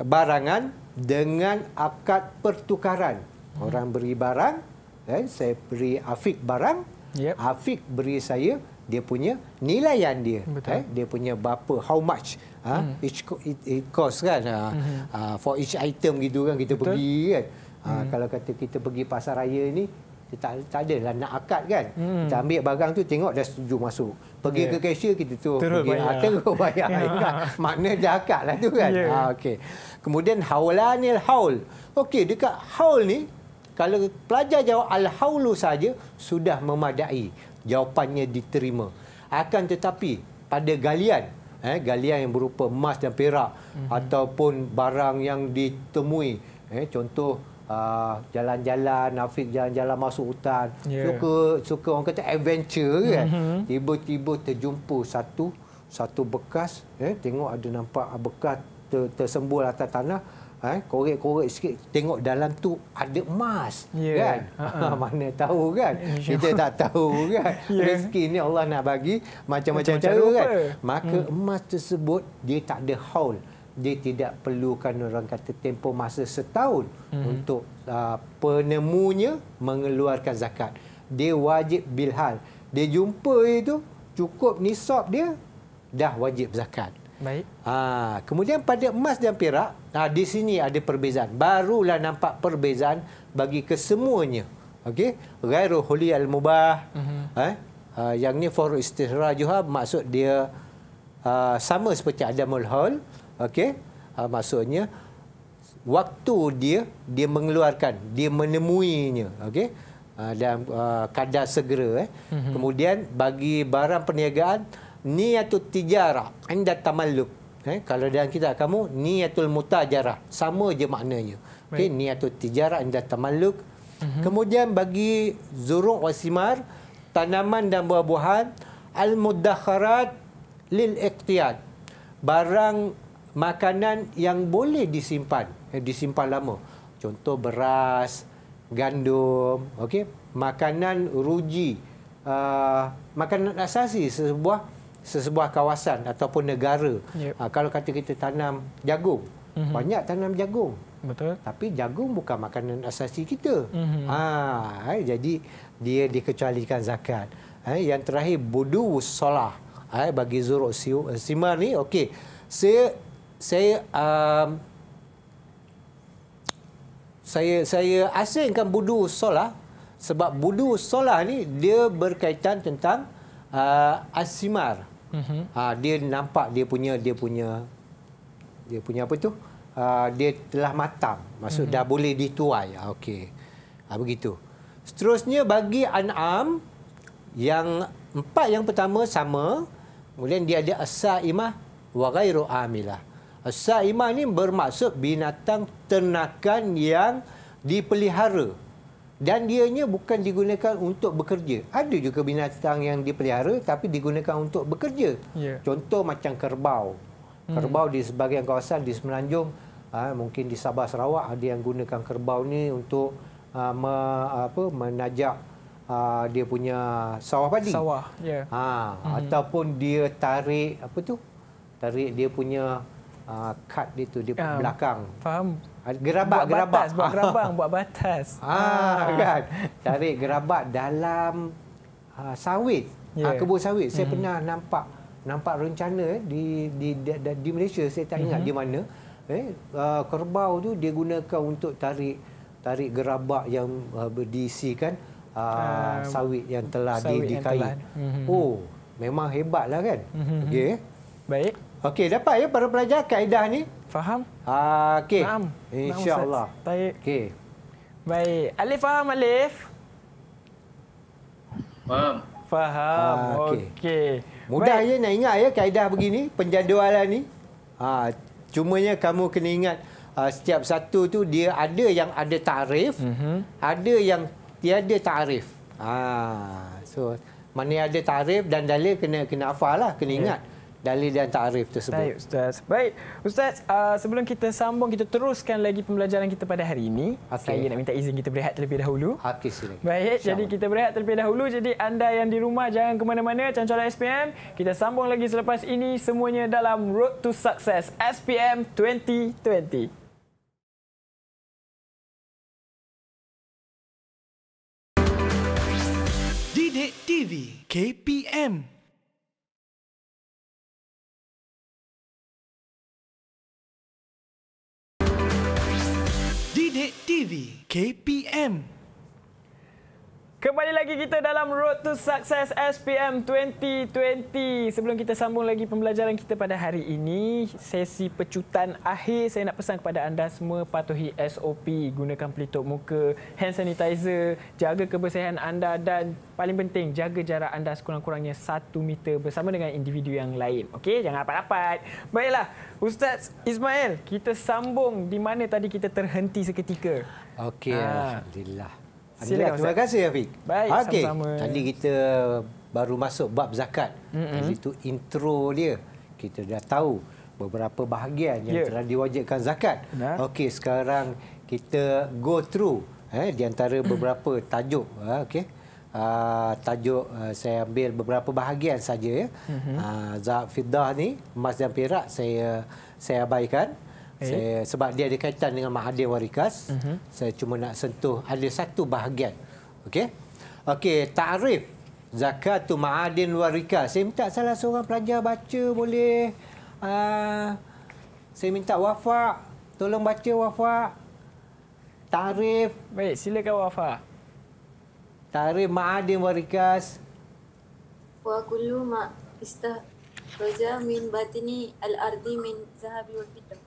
barangan dengan akad pertukaran. Orang beri barang, eh, saya beri Afiq barang, yep. Afiq beri saya dia punya nilai yang dia. Eh, dia punya berapa, how much ha, hmm. it, cost kan. Ah, hmm. uh, for each item gitu kan kita Betul. pergi kan. Ha, hmm. Kalau kata kita pergi pasar raya ni, kita tak, tak ada lah nak akad kan. Hmm. Kita ambil barang tu tengok dah setuju masuk. Pergi yeah. ke cashier kita tu. Terus pergi, bayar. Ha, terus bayar. kan? Makna dah akad lah tu kan. Yeah. Ha, okay. Kemudian haulanil haul. Okey dekat haul ni kalau pelajar jawab al-haulu saja sudah memadai. Jawapannya diterima. Akan tetapi pada galian eh, galian yang berupa emas dan perak mm-hmm. ataupun barang yang ditemui eh, contoh Ah, jalan-jalan, uh, Afiq jalan-jalan masuk hutan. Yeah. Suka suka orang kata adventure kan. Mm-hmm. Tiba-tiba mm-hmm. terjumpa satu satu bekas, eh tengok ada nampak ah, bekas ter, tersembul atas tanah, eh korek-korek sikit, tengok dalam tu ada emas. Yeah. Kan? Uh-uh. Mana tahu kan? Kita tak tahu kan. yeah. Rezeki ni Allah nak bagi macam-macam, cara kan. Maka hmm. emas tersebut dia tak ada haul dia tidak perlukan orang kata tempoh masa setahun hmm. untuk uh, penemunya mengeluarkan zakat. Dia wajib bilhal. Dia jumpa itu cukup nisab dia dah wajib zakat. Baik. Ha, kemudian pada emas dan perak, ha, di sini ada perbezaan. Barulah nampak perbezaan bagi kesemuanya. Okey, ghairu huli al mubah. Eh, mhm. ha? ha, yang ni for istihrajuha maksud dia uh, sama seperti adamul hal. Okey, uh, maksudnya waktu dia dia mengeluarkan, dia menemuinya. Okey, uh, ah, dalam uh, kadar segera. Eh. Mm-hmm. Kemudian bagi barang perniagaan niatul tijarah anda tamalluk. Eh, kalau dalam kita kamu niatul mutajarah sama je maknanya. Okey, right. niatul tijarah anda tamalluk. Mm-hmm. Kemudian bagi zuruk wasimar tanaman dan buah-buahan al mudakharat lil iqtiyad barang makanan yang boleh disimpan eh, disimpan lama contoh beras gandum okey makanan ruji uh, makanan asasi sebuah sesebuah kawasan ataupun negara yep. uh, kalau kata kita tanam jagung mm-hmm. banyak tanam jagung betul tapi jagung bukan makanan asasi kita mm-hmm. ha eh, jadi dia dikecualikan zakat eh, yang terakhir budu solah eh, bagi zuruk simar ni okey saya saya um, saya saya asingkan budu solah sebab budu solah ni dia berkaitan tentang uh, asimar. Mm-hmm. Uh, dia nampak dia punya dia punya dia punya apa tu? Uh, dia telah matang. Maksud mm-hmm. dah boleh dituai. Ha, okey. Ha, begitu. Seterusnya bagi an'am yang empat yang pertama sama, kemudian dia ada asa imah wa ghairu amilah iman ini bermaksud binatang ternakan yang dipelihara. Dan dianya bukan digunakan untuk bekerja. Ada juga binatang yang dipelihara tapi digunakan untuk bekerja. Yeah. Contoh macam kerbau. Hmm. Kerbau di sebagian kawasan di Semenanjung, ha, mungkin di Sabah Sarawak ada yang gunakan kerbau ni untuk ha, menajak ha, dia punya sawah padi. Sawah, ya. Yeah. Ha, hmm. Ataupun dia tarik, apa tu? Tarik dia punya uh, cut dia tu di um, ah, belakang. Faham. Ah, gerabak, buat gerabak. Batas, buat gerabang, buat batas. Ah, ah. kan. Tarik gerabak dalam uh, sawit. Yeah. Uh, ya. kebun sawit. Saya mm-hmm. pernah nampak nampak rencana eh, di di di, di, di Malaysia. Saya tak ingat mm-hmm. di mana. Eh, uh, kerbau tu dia gunakan untuk tarik tarik gerabak yang uh, berdiisi kan uh, uh, sawit yang telah sawit Mm-hmm. Oh, memang hebatlah kan. Mm-hmm. Okey. Eh. Baik. Okey, dapat ya para pelajar kaedah ni? Faham? Ah, okey. Faham. Insya-Allah. Baik. Okey. Baik. Alif faham Alif? Faham. Faham. Ah, okey. Okay. Mudah ya nak ingat ya kaedah begini, penjadualan ni. Ha, cuma cumanya kamu kena ingat ah, setiap satu tu dia ada yang ada tarif, mm -hmm. ada yang tiada tarif. Ah, so mana ada tarif dan dalil kena kena hafal lah, kena ya. ingat dalil dan takrif tersebut. Baik Ustaz. Baik. Ustaz, uh, sebelum kita sambung, kita teruskan lagi pembelajaran kita pada hari ini. Okay. Saya nak minta izin kita berehat terlebih dahulu. Okey, sila. Baik, Syamat. jadi kita berehat terlebih dahulu. Jadi anda yang di rumah, jangan ke mana-mana. Cancola SPM. Kita sambung lagi selepas ini semuanya dalam Road to Success SPM 2020. TV KPM Sidik TV KPM Kembali lagi kita dalam Road to Success SPM 2020. Sebelum kita sambung lagi pembelajaran kita pada hari ini, sesi pecutan akhir, saya nak pesan kepada anda semua patuhi SOP, gunakan pelitup muka, hand sanitizer, jaga kebersihan anda dan paling penting jaga jarak anda sekurang-kurangnya 1 meter bersama dengan individu yang lain. Okey, jangan rapat-rapat. Baiklah, Ustaz Ismail, kita sambung di mana tadi kita terhenti seketika. Okey, ah. alhamdulillah. Silakan, terima kasih Afiq. Baik, okay. sama-sama. Tadi kita baru masuk bab zakat. Mm-hmm. Tadi itu intro dia. Kita dah tahu beberapa bahagian yang yeah. telah diwajibkan zakat. Nah. Okey, sekarang kita go through eh di antara beberapa tajuk eh, okey. Uh, tajuk uh, saya ambil beberapa bahagian saja ya. Mm-hmm. Uh, ah, zakat fiddah ni emas dan perak saya saya abaikan. Eh. Saya, sebab dia ada kaitan dengan Mahathir Warikas. Uh mhm. -huh. Saya cuma nak sentuh ada satu bahagian. Okey. Okey, takrif zakatu ma'adin warikas. Saya minta salah seorang pelajar baca boleh. Uh, saya minta Wafa tolong baca Wafa. Takrif. Baik, silakan Wafa. Takrif ma'adin warikas. Wa kullu ma istah roja min batini al-ardi min zahabi wa fitrah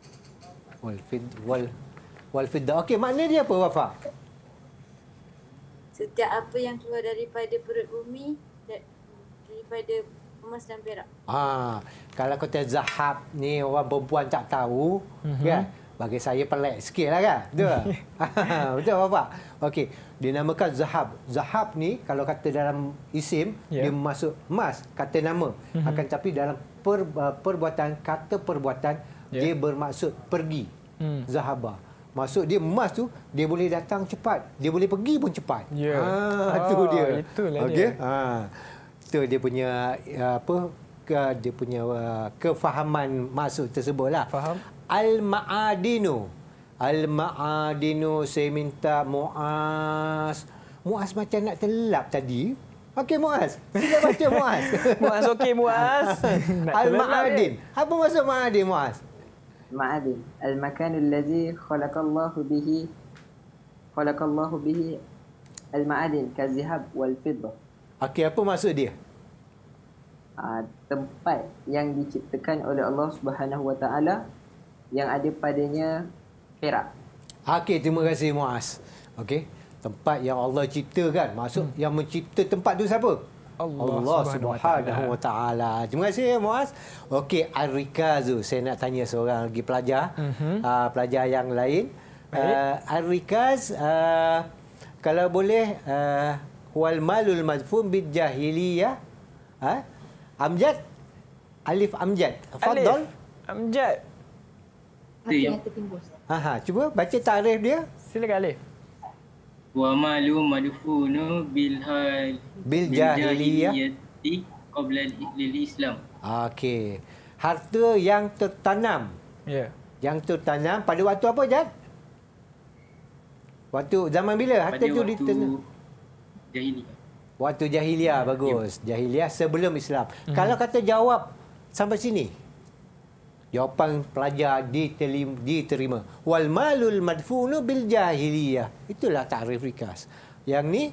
wal fid wal wal okey makna dia apa wafa setiap apa yang keluar daripada perut bumi daripada emas dan perak ha kalau kata zahab ni orang perempuan tak tahu mm-hmm. kan bagi saya pelik sikit lah kan. Betul Betul apa? Okey. Dinamakan Zahab. Zahab ni kalau kata dalam isim, yeah. dia masuk emas. Kata nama. Mm-hmm. Akan tapi dalam per, uh, perbuatan, kata perbuatan, yeah. dia bermaksud pergi hmm. Zahaba. Maksud dia emas tu dia boleh datang cepat, dia boleh pergi pun cepat. Yeah. Ya. Ha ah, tu dia. Itulah okay? dia. Ha. Tu dia punya ya, apa dia punya uh, kefahaman maksud tersebutlah. Faham? Al-Ma'adinu. Al-Ma'adinu saya minta muas, muas macam nak telap tadi. Okey Muaz. Sila baca Muaz. Muaz okey Muaz. Al-Ma'adin. Apa maksud Ma'adin Muaz? معادن المكان الذي خلق الله به خلق الله به المعادن كالذهب والفضة Okay, apa maksud dia? Uh, tempat yang diciptakan oleh Allah Subhanahu Wa yang ada padanya perak. Okey, terima kasih Muaz. Okey, tempat yang Allah ciptakan. Maksud hmm. yang mencipta tempat tu siapa? Allah Subhanahu Wa Taala. Terima kasih Muaz. Okey, Arikazu, saya nak tanya seorang lagi pelajar, mm -hmm. uh, pelajar yang lain. Uh, ah, Arikaz, uh, ah, kalau boleh wal malul madfum bid jahiliyah. Amjad Alif Amjad. Alif. Amjad. Ya. Aha, cuba baca tarikh dia. Silakan Alif wa malu madfunu bil hal bil jahiliyah qabla lil islam okey harta yang tertanam ya yeah. yang tertanam pada waktu apa jad waktu zaman bila harta pada tu ditanam jahiliyah waktu jahiliyah yeah. bagus yeah. jahiliyah sebelum islam mm-hmm. kalau kata jawab sampai sini jawapan pelajar diterima wal malul madfunu bil jahiliyah itulah takrif rikas yang ni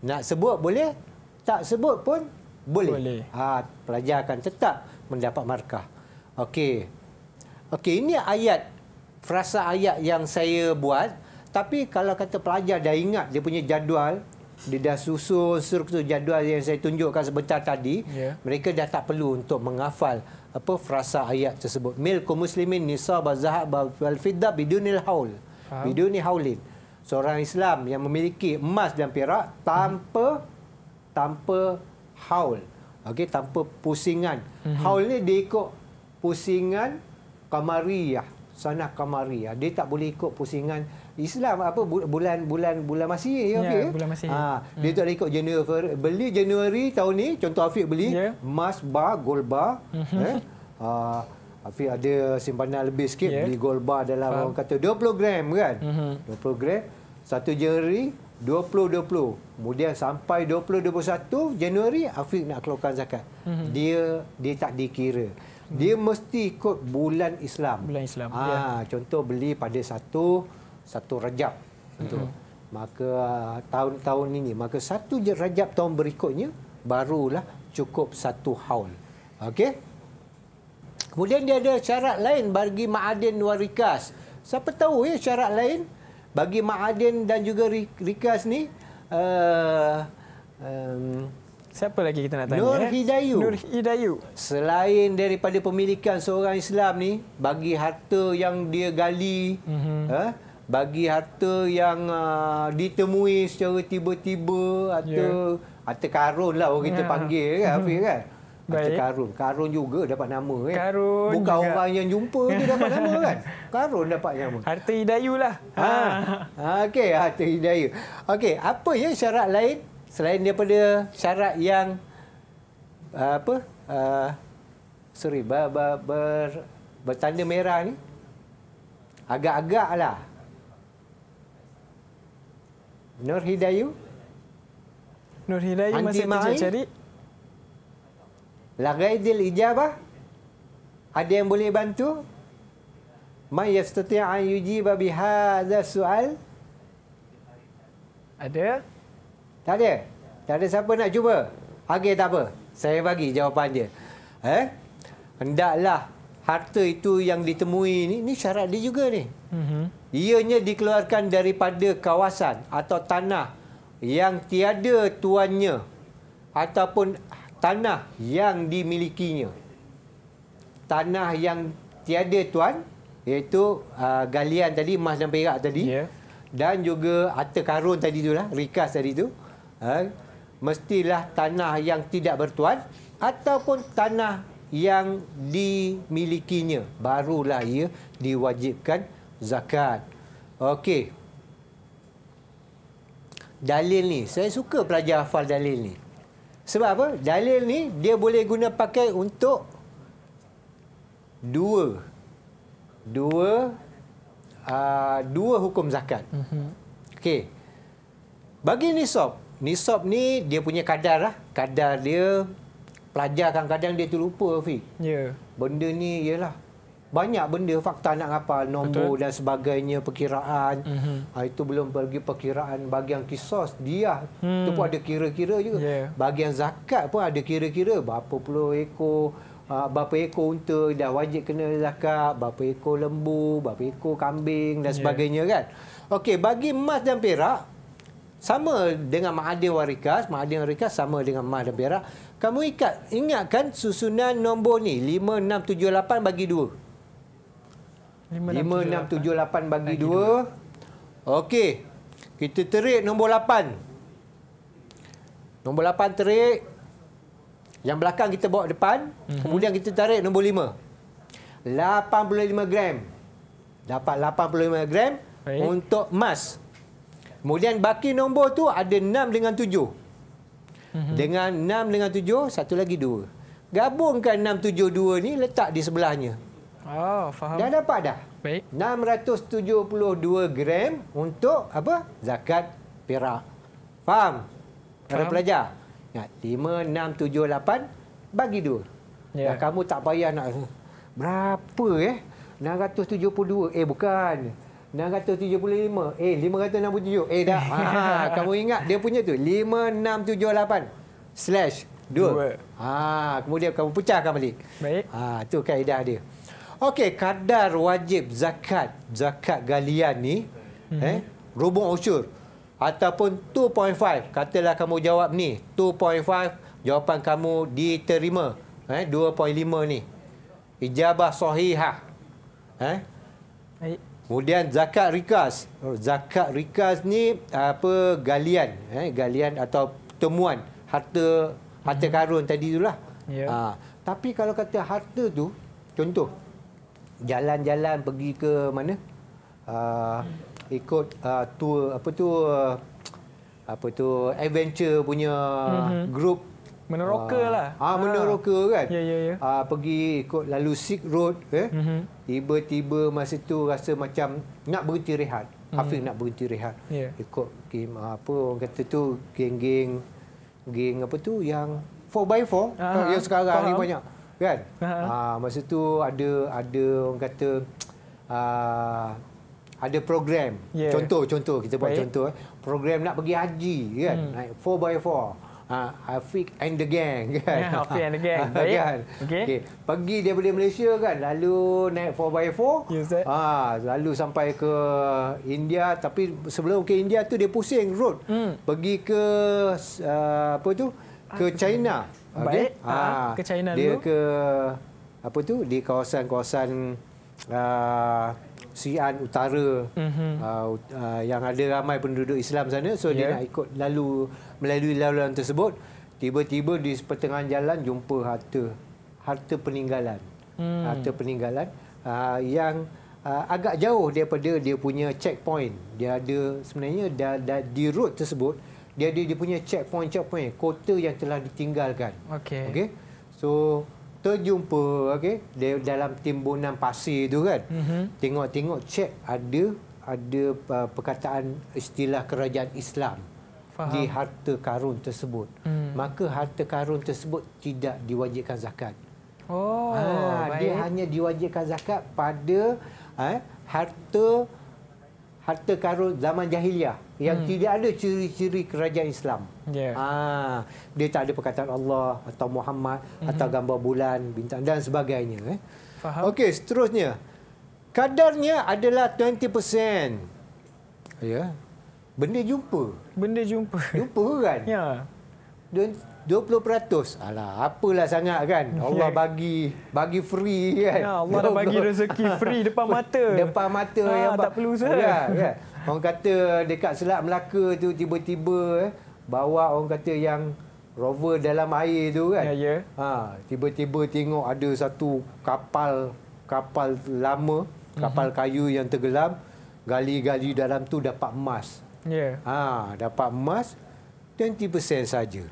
nak sebut boleh tak sebut pun boleh, boleh. ha pelajar akan tetap mendapat markah okey okey ini ayat frasa ayat yang saya buat tapi kalau kata pelajar dah ingat dia punya jadual dia dah susun struktur jadual yang saya tunjukkan sebentar tadi yeah. mereka dah tak perlu untuk menghafal apa frasa ayat tersebut milku muslimin nisab zahab wal fidda bidunil haul biduni haulin seorang Islam yang memiliki emas dan perak tanpa hmm. tanpa haul okey tanpa pusingan hmm. haul ni dia ikut pusingan kamariah sanah kamariah dia tak boleh ikut pusingan Islam apa bulan bulan bulan Masih ya okey. Ya, ya, bulan Masih. Ha, hmm. dia tu ada ikut Januari beli Januari tahun ni contoh Afiq beli yeah. Mas bar gold bar hmm. eh. Ha, Afiq ada simpanan lebih sikit yeah. beli gold bar dalam Faham. orang kata 20 gram kan. Mm-hmm. 20 gram 1 Januari 2020. Kemudian sampai 2021 Januari Afiq nak keluarkan zakat. Mm-hmm. Dia dia tak dikira. Dia hmm. mesti ikut bulan Islam. Bulan Islam. Ha, ya. contoh beli pada satu satu rejab hmm. betul mm-hmm. maka ah, tahun-tahun ini maka satu je rejab tahun berikutnya barulah cukup satu haul okey kemudian dia ada syarat lain bagi maadin warikas siapa tahu ya syarat lain bagi maadin dan juga rikas ni uh, um, Siapa lagi kita nak tanya? Nur eh? Hidayu. Nur Hidayu. Selain daripada pemilikan seorang Islam ni, bagi harta yang dia gali, mm-hmm bagi harta yang uh, ditemui secara tiba-tiba atau yeah. harta karun lah orang kita ya. panggil kan Hafiz kan Harta karun. Karun juga dapat nama. Kan? Karun Bukan juga. orang yang jumpa dia dapat nama kan. Karun dapat nama. Harta hidayu lah. Ha. ha. ha. Okey, harta hidayu. Okey, apa ya syarat lain selain daripada syarat yang uh, apa? Uh, sorry, ber, ber, ber, bertanda merah ni. Agak-agak lah. Nur Hidayu. Nur Hidayu masih tidak cari. Lagaidil ijabah. Ada yang boleh bantu? Man yastati'a yujiba bihadha su'al? Ada? Tak ada? Tak ada siapa nak cuba? Okey, tak apa. Saya bagi jawapan dia. Eh? Hendaklah harta itu yang ditemui ini, ini syarat dia juga ni. Mhm. Ianya dikeluarkan daripada kawasan atau tanah yang tiada tuannya ataupun tanah yang dimilikinya. Tanah yang tiada tuan iaitu uh, galian tadi, emas dan perak tadi yeah. dan juga harta karun tadi itulah, rikas tadi itu. Uh, mestilah tanah yang tidak bertuan ataupun tanah yang dimilikinya barulah ia diwajibkan zakat. Okey. Dalil ni, saya suka pelajar hafal dalil ni. Sebab apa? Dalil ni dia boleh guna pakai untuk dua dua uh, dua hukum zakat. Mhm. Okey. Bagi nisab, nisab ni dia punya kadar lah. Kadar dia pelajar kadang-kadang dia terlupa fi. Ya. Benda ni ialah banyak benda fakta nak apa nombor Betul. dan sebagainya perkiraan. Mm-hmm. Ha, itu belum bagi perkiraan bahagian kisos dia. Hmm. Itu pun ada kira-kira juga. Yeah. Bahagian zakat pun ada kira-kira berapa puluh ekor ah, berapa ekor unta dah wajib kena zakat, berapa ekor lembu, berapa ekor kambing dan ya. sebagainya yeah. kan. Okey, bagi emas dan perak sama dengan mahadin warikas, mahadin warikas sama dengan emas dan perak. Kamu ikat, ingatkan susunan nombor ni 5 6 7 8 bagi 2. 5 6 7 bagi 2. Okey. Kita terik nombor 8. Nombor 8 terik. Yang belakang kita bawa depan, hmm. kemudian kita tarik nombor 5. 85 gram. Dapat 85 gram Baik. untuk emas. Kemudian baki nombor tu ada 6 dengan 7. Mhm. Dengan 6 dengan 7, satu lagi 2. Gabungkan 6, 7, 2 ni letak di sebelahnya. Oh, faham. Dah dapat dah. Baik. 672 gram untuk apa? Zakat perak. Faham? faham. Para pelajar. Ingat, 5, 6, 7, 8 bagi 2. Ya. Yeah. Kamu tak payah nak berapa eh? 672. Eh bukan. 675 eh 567 eh dah ha, kamu ingat dia punya tu 5678 slash dua. ha, kemudian kamu pecahkan balik baik ha, tu kaedah dia Okey, kadar wajib zakat zakat galian ni hmm. eh rubung usur ataupun 2.5 katalah kamu jawab ni 2.5 jawapan kamu diterima eh 2.5 ni ijabah sahihah eh baik Kemudian zakat rikas. Zakat rikas ni apa galian eh galian atau temuan harta harta hmm. karun tadi itulah. Ya. Ha, tapi kalau kata harta tu contoh jalan-jalan pergi ke mana ha, ikut uh, tour apa tu apa tu adventure punya hmm group Meneroka uh, lah. Ah, ha, meneroka ah. kan. Ya, ya, ya. Ah, pergi ikut lalu Silk Road. Eh. Mm -hmm. Tiba-tiba masa tu rasa macam nak berhenti rehat. Mm. Hafiz nak berhenti rehat. Yeah. Ikut game ah, apa orang kata tu, geng-geng. Geng apa tu yang 4x4 uh -huh. yang ah. sekarang Faham. ni banyak. Kan? Uh ah, masa tu ada ada orang kata... Ah, ada program. Yeah. Contoh, contoh. Kita buat Baik. contoh. Eh. Program nak pergi haji. Kan? Hmm. Naik 4x4. Ah, Afiq and the gang kan. Ya, Afiq and the gang. Baik. kan? Okey. Okay. Pergi daripada Malaysia kan lalu naik 4x4. Yes, ha, lalu sampai ke India tapi sebelum ke India tu dia pusing road. Hmm. Pergi ke uh, apa tu? Ke ah, China. Okay. Baik. Ha, ha, ke China dia dulu. Dia ke apa tu? Di kawasan-kawasan uh, Sian Utara mm-hmm. uh, uh, yang ada ramai penduduk Islam sana so yeah. dia nak ikut lalu melalui laluan tersebut tiba-tiba di pertengahan jalan jumpa harta harta peninggalan mm. harta peninggalan uh, yang uh, agak jauh daripada dia punya checkpoint dia ada sebenarnya da, da, di road tersebut dia ada dia punya checkpoint checkpoint kota yang telah ditinggalkan okey okey so terjumpa okey dalam timbunan pasir tu kan mhm. tengok-tengok mm-hmm. cek ada ada uh, perkataan istilah kerajaan Islam Faham. di harta karun tersebut mm. maka harta karun tersebut tidak diwajibkan zakat oh ha, baik. dia hanya diwajibkan zakat pada eh, harta harta karun zaman jahiliah yang hmm. tidak ada ciri-ciri kerajaan Islam. Yeah. Ha, dia tak ada perkataan Allah atau Muhammad mm-hmm. atau gambar bulan, bintang dan sebagainya. Eh. Faham. Okey, seterusnya. Kadarnya adalah 20%. Ya. Yeah. Benda jumpa. Benda jumpa. Jumpa kan? Ya. Yeah. 20%. Alah, apalah sangat kan. Allah bagi bagi free kan. Ya, Allah dah bagi rezeki free depan mata. Depan mata ha, ah, ya, yang tak perlu usaha. Ya, kan. Orang kata dekat Selat Melaka tu tiba-tiba eh, bawa orang kata yang rover dalam air tu kan. Ya, ya. Ha, tiba-tiba tengok ada satu kapal kapal lama, mhm. kapal mm-hmm. kayu yang tenggelam, gali-gali dalam tu dapat emas. Ya. Yeah. Ha, dapat emas 20% saja.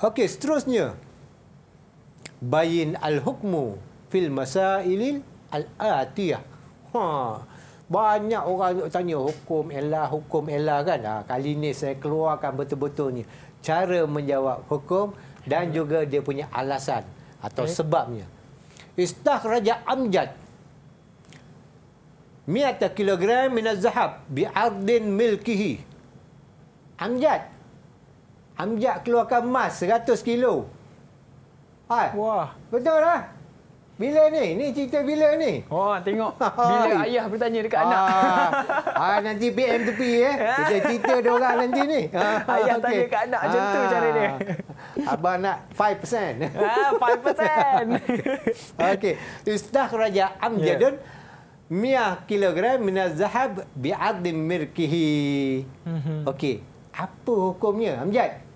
Okey, seterusnya. Bayin al-hukmu fil masailil al-atiyah. Ha. Banyak orang nak tanya hukum ialah hukum ialah kan. Ha, kali ni saya keluarkan betul-betul ni cara menjawab hukum dan juga dia punya alasan atau okay. Eh? sebabnya. Istakhraja amjad 100 kilogram minaz zahab bi ardin milkihi. Amjad Amjad keluarkan emas 100 kilo. Hai. Wah. Betul lah. Bila ni? Ni cerita bila ni? Oh, tengok. Bila ayah bertanya dekat ah. anak. Ah, ah nanti PM tepi eh. Kita cerita dia orang nanti ni. Ah, ayah okay. tanya dekat anak macam ah. tu cara dia. Ah. Abah nak 5%. Ah, 5%. Okey. Tu Stah Raja Amjadun. Yeah. Mia kilogram minaz zahab bi'adim mirkihi. Mhm. Okey. Apa hukumnya? Amjad?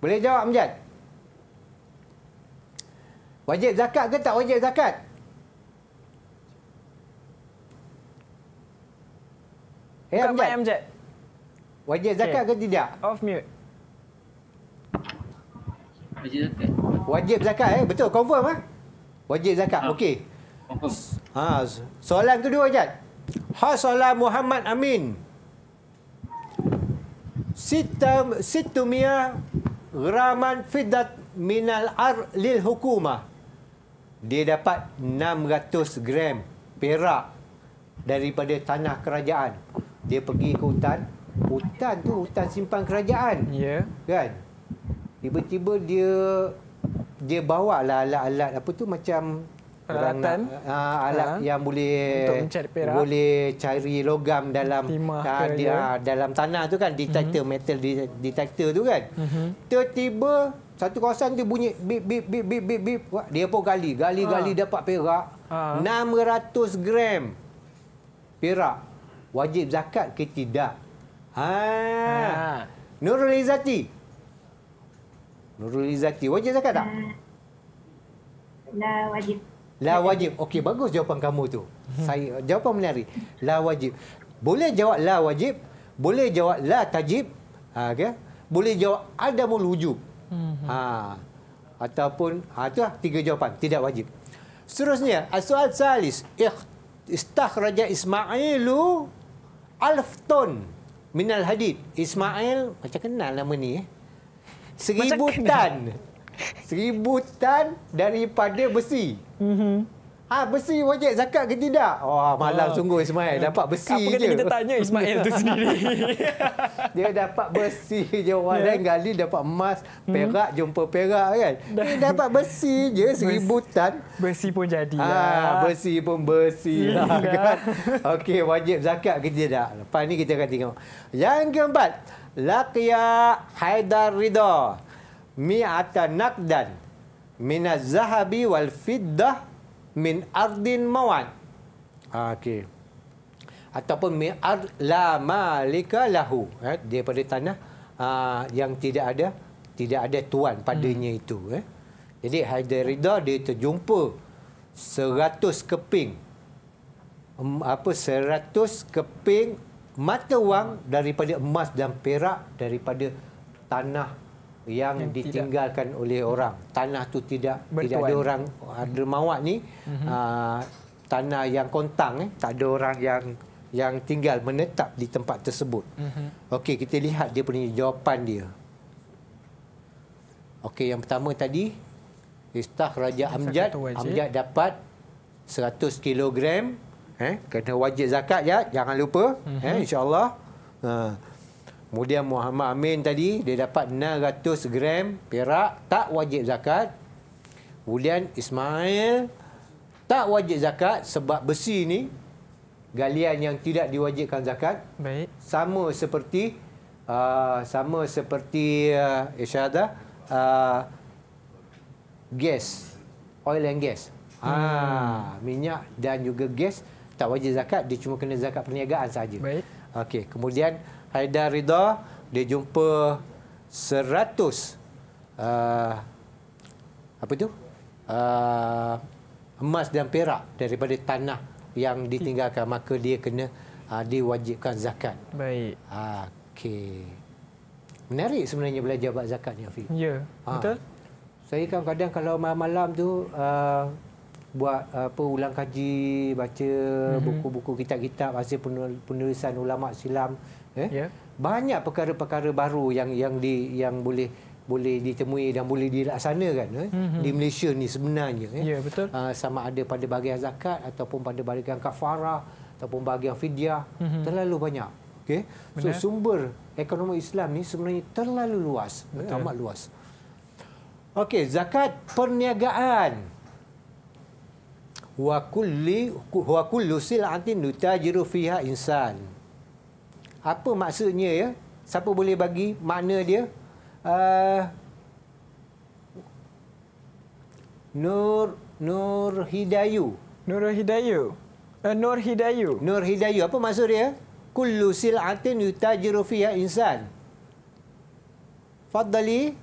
Boleh jawab, Amjad? Wajib zakat ke tak wajib zakat? Eh, Buka Amjad. Amjad. Wajib zakat okay. ke tidak? Off mute. Wajib zakat. Wajib zakat eh? Betul, confirm ah. Wajib zakat. Ah. Okey. Ha, soalan kedua Ajat. Hasala Muhammad Amin. Sitam situmia Rahman Fiddat Minal Ar Lil Hukuma. Dia dapat 600 gram perak daripada tanah kerajaan. Dia pergi ke hutan. Hutan tu hutan simpan kerajaan. Ya. Yeah. Kan? Tiba-tiba dia dia bawa lah alat-alat apa tu macam peralatan uh, ha, alat ha? yang boleh perak. boleh cari logam dalam timah uh, di, ya. ha, dalam tanah tu kan detector mm-hmm. metal detector tu kan mm-hmm. tiba-tiba satu kawasan tu bunyi bip bip bip bip bip bip dia pun gali gali ha. gali dapat perak ha. 600 gram perak wajib zakat ke tidak ha, ha. Nurul Izati Nurul Izati wajib zakat tak hmm. Nah, wajib La wajib. Okey, bagus jawapan kamu tu. Mhm. Saya jawapan menari. La wajib. Boleh jawab la wajib, boleh jawab la tajib, ha, okay? Boleh jawab ada wujub. Mhm. Ha. Ataupun ha itulah tiga jawapan, tidak wajib. Seterusnya, soal salis. Istakhraja Ismailu alfton minal hadid. Ismail macam kenal nama ni. Eh? Seribu tan seribu tan daripada besi. Mm-hmm. Ha, besi wajib zakat ke tidak? Wah, oh, malang oh. Ah. sungguh Ismail. Dapat besi Apa je. Apa kita tanya Ismail tu sendiri? dia dapat besi je. Orang ya. lain yeah. gali dapat emas, perak, hmm. jumpa perak kan. Dia dapat besi je, seributan. Besi pun jadi. Ha, besi pun besi lah kan. Okey, wajib zakat ke tidak? Lepas ni kita akan tengok. Yang keempat, Lakia Haidar Ridha mi'ata naqdan min az-zahabi wal fiddah min ardin mawad. Ha, okey. Ataupun mi'ar la malika lahu, eh, daripada tanah aa, ha, yang tidak ada tidak ada tuan padanya hmm. itu, eh. Jadi Haidarida dia terjumpa 100 keping apa 100 keping mata wang daripada emas dan perak daripada tanah yang, yang ditinggalkan tidak. oleh orang. Tanah tu tidak Bertuan. tidak ada orang ada dermawat ni mm-hmm. uh, tanah yang kontang eh tak ada orang yang yang tinggal menetap di tempat tersebut. Mm-hmm. Okey, kita lihat dia punya jawapan dia. Okey, yang pertama tadi istah raja Amjad Amjad dapat 100 kilogram eh kena wajib zakat ya jangan lupa mm-hmm. eh insyaallah. Uh, ah, Kemudian Muhammad Amin tadi dia dapat 600 gram perak tak wajib zakat. Kemudian Ismail tak wajib zakat sebab besi ini galian yang tidak diwajibkan zakat. Baik. Sama seperti uh, sama seperti uh, Isyada uh, gas, oil and gas. Ah, hmm. Ha, minyak dan juga gas tak wajib zakat, dia cuma kena zakat perniagaan saja. Baik. Okey, kemudian Haida Rida dia jumpa 100 uh, apa tu? Uh, emas dan perak daripada tanah yang ditinggalkan maka dia kena uh, diwajibkan zakat. Baik. Ah, okey. Menarik sebenarnya belajar bab zakat ni Afiq. Ya, ha. betul. Saya kan kadang kalau malam-malam tu uh, buat apa ulang kaji baca mm-hmm. buku-buku kitab-kitab hasil penulisan ulama silam eh? yeah. banyak perkara-perkara baru yang yang di yang boleh boleh ditemui dan boleh dilaksanakan eh? mm-hmm. di Malaysia ni sebenarnya eh? yeah, betul. Uh, sama ada pada bahagian zakat ataupun pada bahagian kafara ataupun bahagian fidyah mm-hmm. terlalu banyak okey so Benar. sumber ekonomi Islam ni sebenarnya terlalu luas yeah. amat luas okey zakat perniagaan wa kulli wa kullu silatin tajiru fiha insan apa maksudnya ya siapa boleh bagi mana dia uh, Nur Nur Hidayu Nur Hidayu uh, Nur Hidayu Nur Hidayu apa maksud dia kullu sil'atin yutajiru fiha insan Fadli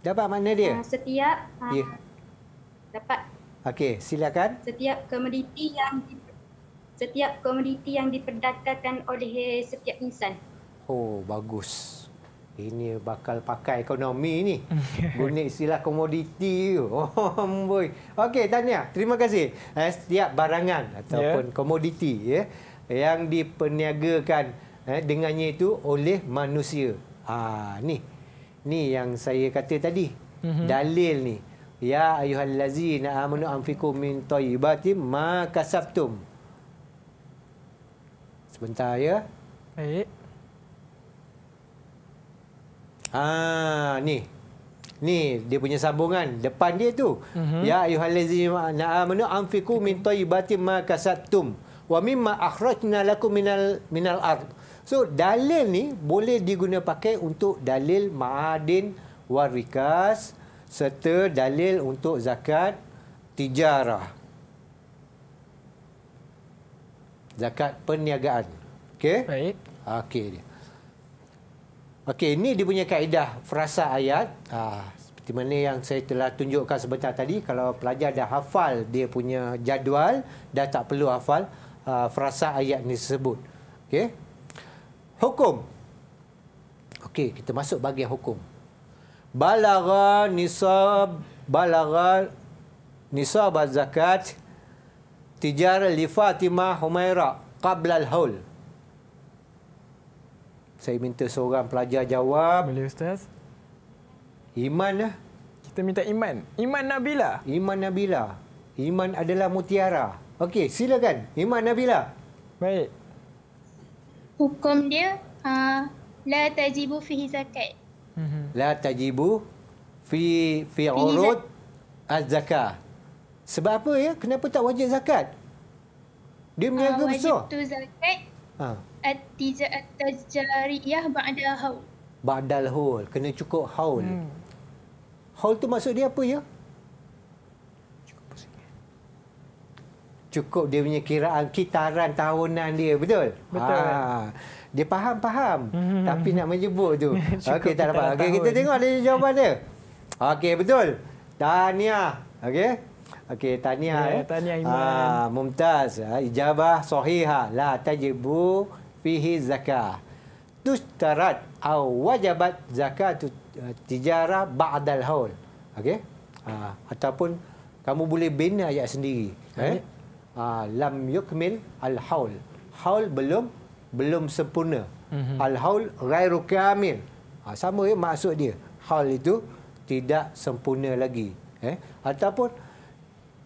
Dapat mana dia? Uh, setiap uh, ah, yeah. dapat. Okey, silakan. Setiap komoditi yang setiap komoditi yang diperdagangkan oleh setiap insan. Oh, bagus. Ini bakal pakai ekonomi ini. Guna istilah komoditi Oh, boy. Okey, Tania. Terima kasih. Eh, setiap barangan ataupun yeah. komoditi ya, yang diperniagakan eh, dengannya itu oleh manusia. Ha, ni. Ni yang saya kata tadi. Mhm. Dalil ni. Ya ayuhallazina amanu anfiqu min tayyibati ma kasabtum sebentar ya. Baik. Ah ni. Ni dia punya sambungan depan dia tu. Ya, hmm Ya ayyuhallazina amanu anfiqu min thayyibati ma kasabtum wa mimma akhrajna lakum minal minal ard. So dalil ni boleh diguna pakai untuk dalil ma'adin warikas serta dalil untuk zakat tijarah. zakat perniagaan. Okey? Baik. Okey dia. Okey, ini dia punya kaedah frasa ayat. Ah, seperti mana yang saya telah tunjukkan sebentar tadi, kalau pelajar dah hafal dia punya jadual, dah tak perlu hafal ah, frasa ayat ni sebut. Okey? Hukum. Okey, kita masuk bagi hukum. Balagha nisab balagha nisab az-zakat tijar li Fatimah Humaira qabla al-haul. Saya minta seorang pelajar jawab. Boleh ustaz? Iman lah. Kita minta iman. Iman Nabila. Iman Nabila. Iman adalah mutiara. Okey, silakan. Iman Nabila. Baik. Hukum dia uh, la tajibu fi zakat. Mm -hmm. La tajibu fi fi urud az-zakat. Sebab apa ya? Kenapa tak wajib zakat? Dia ah, meniaga uh, wajib besar. Wajib tu zakat. Ha. Ah. At-tajariyah ba'dal haul. Ba'dal haul. Kena cukup haul. Hmm. Haul tu maksud dia apa ya? Cukup dia punya kiraan kitaran tahunan dia. Betul? Betul. Ha. Dia faham-faham. Hmm. Tapi nak menyebut tu. Okey, tak dapat. Okey, kita tengok dia jawapan dia. Okey, betul. Tahniah. Okey. Okey, tanya, Ya, yeah, tahniah Iman. Ah, mumtaz. Ah, ijabah sahiha. La tajibu fihi zakah. Tustarat au wajabat zakah tu ah, tijarah ba'dal haul. Okey? Ah, ataupun kamu boleh bina ayat sendiri. Eh? Ah, lam yukmil al haul. Haul belum belum sempurna. Mm-hmm. Al haul ghairu kamil. Ah, sama ya maksud dia. Haul itu tidak sempurna lagi. Eh? Ataupun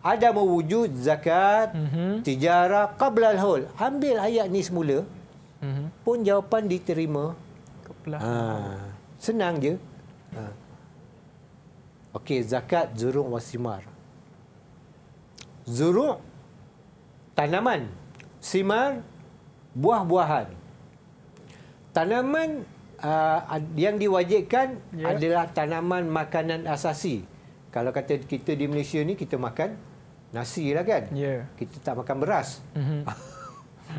ada mewujud zakat mm -hmm. tijarah qabla al-haul ambil ayat ni semula mm -hmm. pun jawapan diterima qabla ha. senang je ha. okey zakat zuru' wasimar zuru' tanaman simar buah-buahan tanaman uh, yang diwajibkan yeah. adalah tanaman makanan asasi kalau kata kita di Malaysia ni kita makan nasi lah kan. Yeah. Kita tak makan beras. Mm-hmm.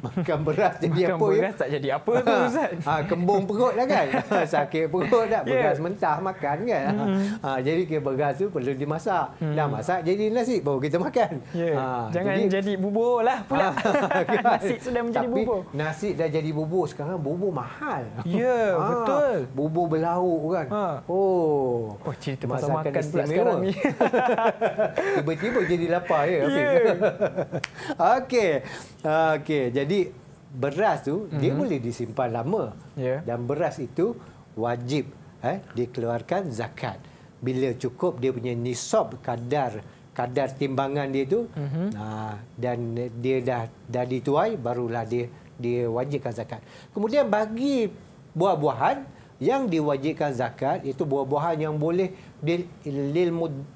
makan beras jadi makan apa? Makan ya? beras ya? tak jadi apa tu Ustaz? Ha, kembung perut lah kan? Ha, sakit perut tak? Lah. Beras yeah. mentah makan kan? Mm-hmm. Ha, jadi beras tu perlu dimasak. Mm. Dah masak jadi nasi baru kita makan. Yeah. Ha, Jangan jadi, jadi bubur lah pula. Ha, kan? nasi sudah menjadi Tapi, bubur. Nasi dah jadi bubur. Sekarang bubur mahal. Ya, yeah, ha, betul. Bubur berlauk kan? Ha. Oh. oh, cerita pasal makan pula sekarang ni. Tiba-tiba jadi lapar ya? Ya. Yeah. Okey. Okey, jadi jadi beras tu mm-hmm. dia mhm. boleh disimpan lama yeah. dan beras itu wajib eh, dikeluarkan zakat bila cukup dia punya nisab kadar kadar timbangan dia tu mm-hmm. dan dia dah dah dituai barulah dia dia wajibkan zakat. Kemudian bagi buah-buahan yang diwajibkan zakat itu buah-buahan yang boleh lil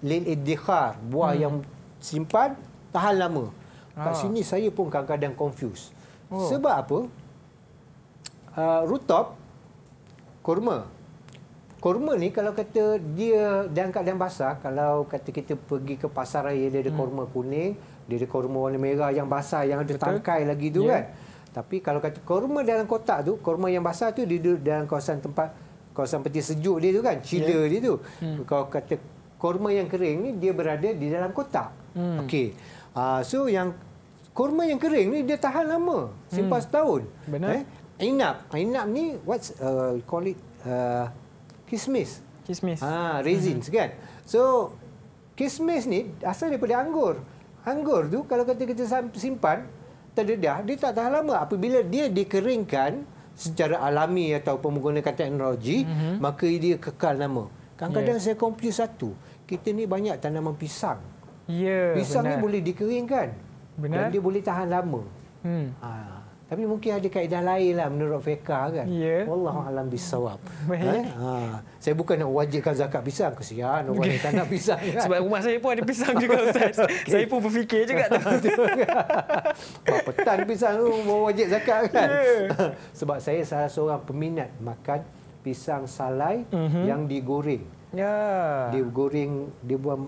lil idkhar buah mm. yang simpan tahan lama. Kat oh. sini saya pun kadang-kadang confuse. Oh. Sebab apa? Uh, rooftop korma Kurma ni kalau kata dia dalam dan basah, kalau kata kita pergi ke pasar raya dia ada hmm. kurma kuning, dia ada korma warna merah yang basah yang ada tangkai lagi tu yeah. kan. Tapi kalau kata kurma dalam kotak tu, korma yang basah tu dia duduk dalam kawasan tempat kawasan peti sejuk dia tu kan, chiller yeah. dia tu. Hmm. Kalau kata korma yang kering ni dia berada di dalam kotak. Hmm. Okey. Uh, so yang Kurma yang kering ni dia tahan lama, simpan hmm. setahun. Benar. Eh? Inap, inap ni what uh, call it uh, kismis. Kismis. Ah, ha, resins hmm. kan. So kismis ni asal daripada anggur. Anggur tu kalau kita kita simpan terdedah, dia tak tahan lama. Apabila dia dikeringkan secara alami atau menggunakan teknologi, hmm. maka dia kekal lama. Kadang-kadang yeah. saya confuse satu. Kita ni banyak tanaman pisang. Ya. Yeah, pisang benar. ni boleh dikeringkan. Benar. Dan dia boleh tahan lama. Hmm. Ha. Tapi mungkin ada kaedah lain lah menurut Feka kan. Yeah. Wallahu alam bisawab. Eh? Ha. Saya bukan nak wajibkan zakat pisang. Kesian orang yang tanam pisang. Kan? Sebab rumah saya pun ada pisang juga Ustaz. okay. Saya pun berfikir juga. tan pisang tu wajib zakat kan. Yeah. Sebab saya salah seorang peminat makan pisang salai mm-hmm. yang digoreng. Ya. Yeah. Dia goreng, dia buat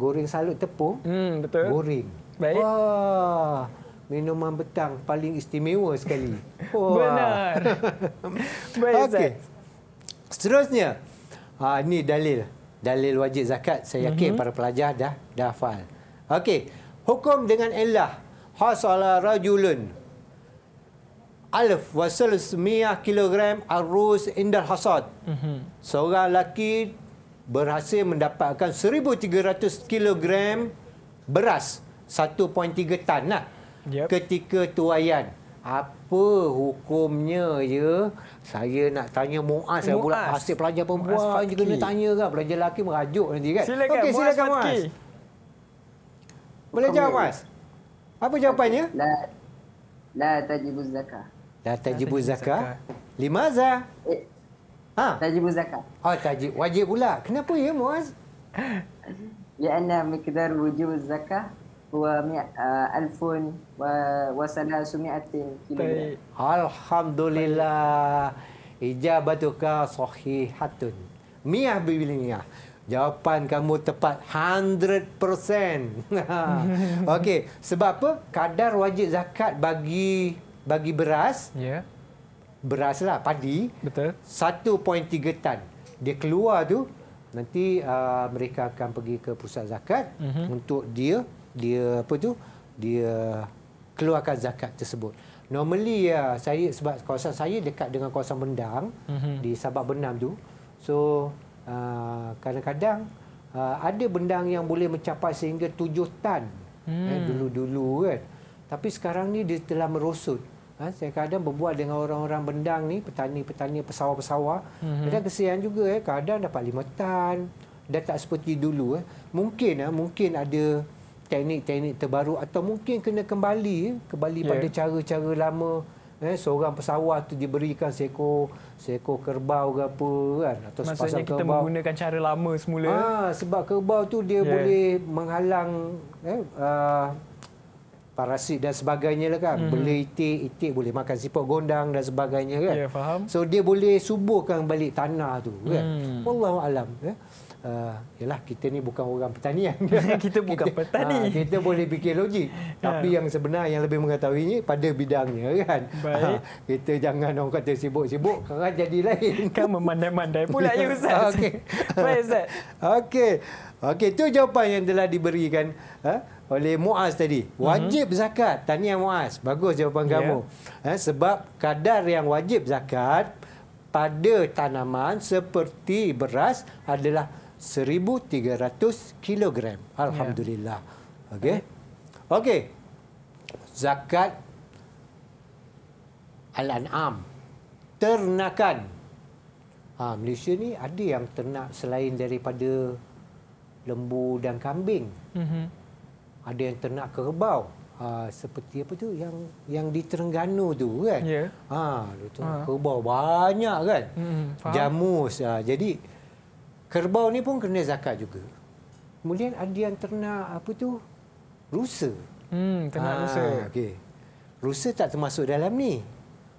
goreng salut tepung. Mm, betul. Goreng. Baik. Wah. Minuman betang paling istimewa sekali. Benar. Baik, okay. Seterusnya. Ha, ini dalil. Dalil wajib zakat. Saya yakin mm-hmm. para pelajar dah dah hafal. Okey. Hukum dengan Allah. Hasala rajulun. Alf wasal semiah kilogram arus indal hasad. Mm-hmm. Seorang lelaki berhasil mendapatkan 1,300 kilogram beras. Mm 1.3 tan lah yep. ketika tuayan. Apa hukumnya ya? Saya nak tanya Muaz, Muaz. pula hasil pelajar perempuan juga kena tanya kan. Pelajar lelaki merajuk nanti kan. Silakan, okay, silakan Muaz. Muaz. Boleh jawab Muaz? Apa jawapannya? La, la tajibu zakah. La tajibu zakah? Limazah? Eh, ha? Tajibu zakah. Oh, tajib. Wajib pula. Kenapa ya Muaz? Ya'ana mikdar wujib zakah Wa mi'a uh, alfun wa wa Alhamdulillah. Ijabatuka sahihatun. Mi'ah bibilinya. Jawapan kamu tepat 100%. Okey, sebab apa? Kadar wajib zakat bagi bagi beras. Ya. Yeah. Beraslah padi. Betul. 1.3 tan. Dia keluar tu nanti uh, mereka akan pergi ke pusat zakat mm-hmm. untuk dia dia apa tu dia keluarkan zakat tersebut normally ya saya sebab kawasan saya dekat dengan kawasan bendang mm-hmm. di Sabah Benam tu so ah, kadang-kadang uh, ada bendang yang boleh mencapai sehingga 7 tan mm. eh, hmm. dulu-dulu kan tapi sekarang ni dia telah merosot ha, saya kadang berbual dengan orang-orang bendang ni petani-petani pesawah-pesawah mm-hmm. dan kesian juga eh kadang dapat 5 tan dah tak seperti dulu eh mungkin ah mungkin ada teknik-teknik terbaru atau mungkin kena kembali kembali yeah. pada cara-cara lama eh seorang pesawat tu diberikan seekor seekor kerbau ke apa kan atau Maksudnya kita kerbau. menggunakan cara lama semula ha, sebab kerbau tu dia yeah. boleh menghalang eh uh, parasit dan sebagainya lah kan mm. boleh itik itik boleh makan siput gondang dan sebagainya kan yeah, faham. so dia boleh subuhkan balik tanah tu kan mm. wallahu alam eh? uh, ah, yalah kita ni bukan orang pertanian. kita bukan kita, ah, petani. Uh, kita boleh fikir logik. Tapi ya. yang sebenar yang lebih mengetahuinya pada bidangnya kan. Baik. Uh, kita jangan orang kata sibuk-sibuk kerana jadi lain. kan memandai-mandai pula ya Ustaz. Okey. Baik Ustaz. Okey. Okey, itu jawapan yang telah diberikan uh, oleh Muaz tadi. Mhm. Wajib zakat. Tahniah Muaz. Bagus jawapan yeah. kamu. Uh, sebab kadar yang wajib zakat pada tanaman seperti beras adalah 1300 kilogram. Ya. Alhamdulillah. Ya. Okey. Okey. Zakat al-an'am. Ternakan. Ha, Malaysia ni ada yang ternak selain daripada lembu dan kambing. Mm-hmm. Ada yang ternak kerbau. Ha, seperti apa tu yang yang di Terengganu tu kan. Yeah. Ha, tu ha. kerbau banyak kan. Mm, Jamus. Ha, jadi Kerbau ni pun kena zakat juga. Kemudian ada yang ternak apa tu? Rusa. Hmm, ternak ha, rusa. Okey. Rusa tak termasuk dalam ni.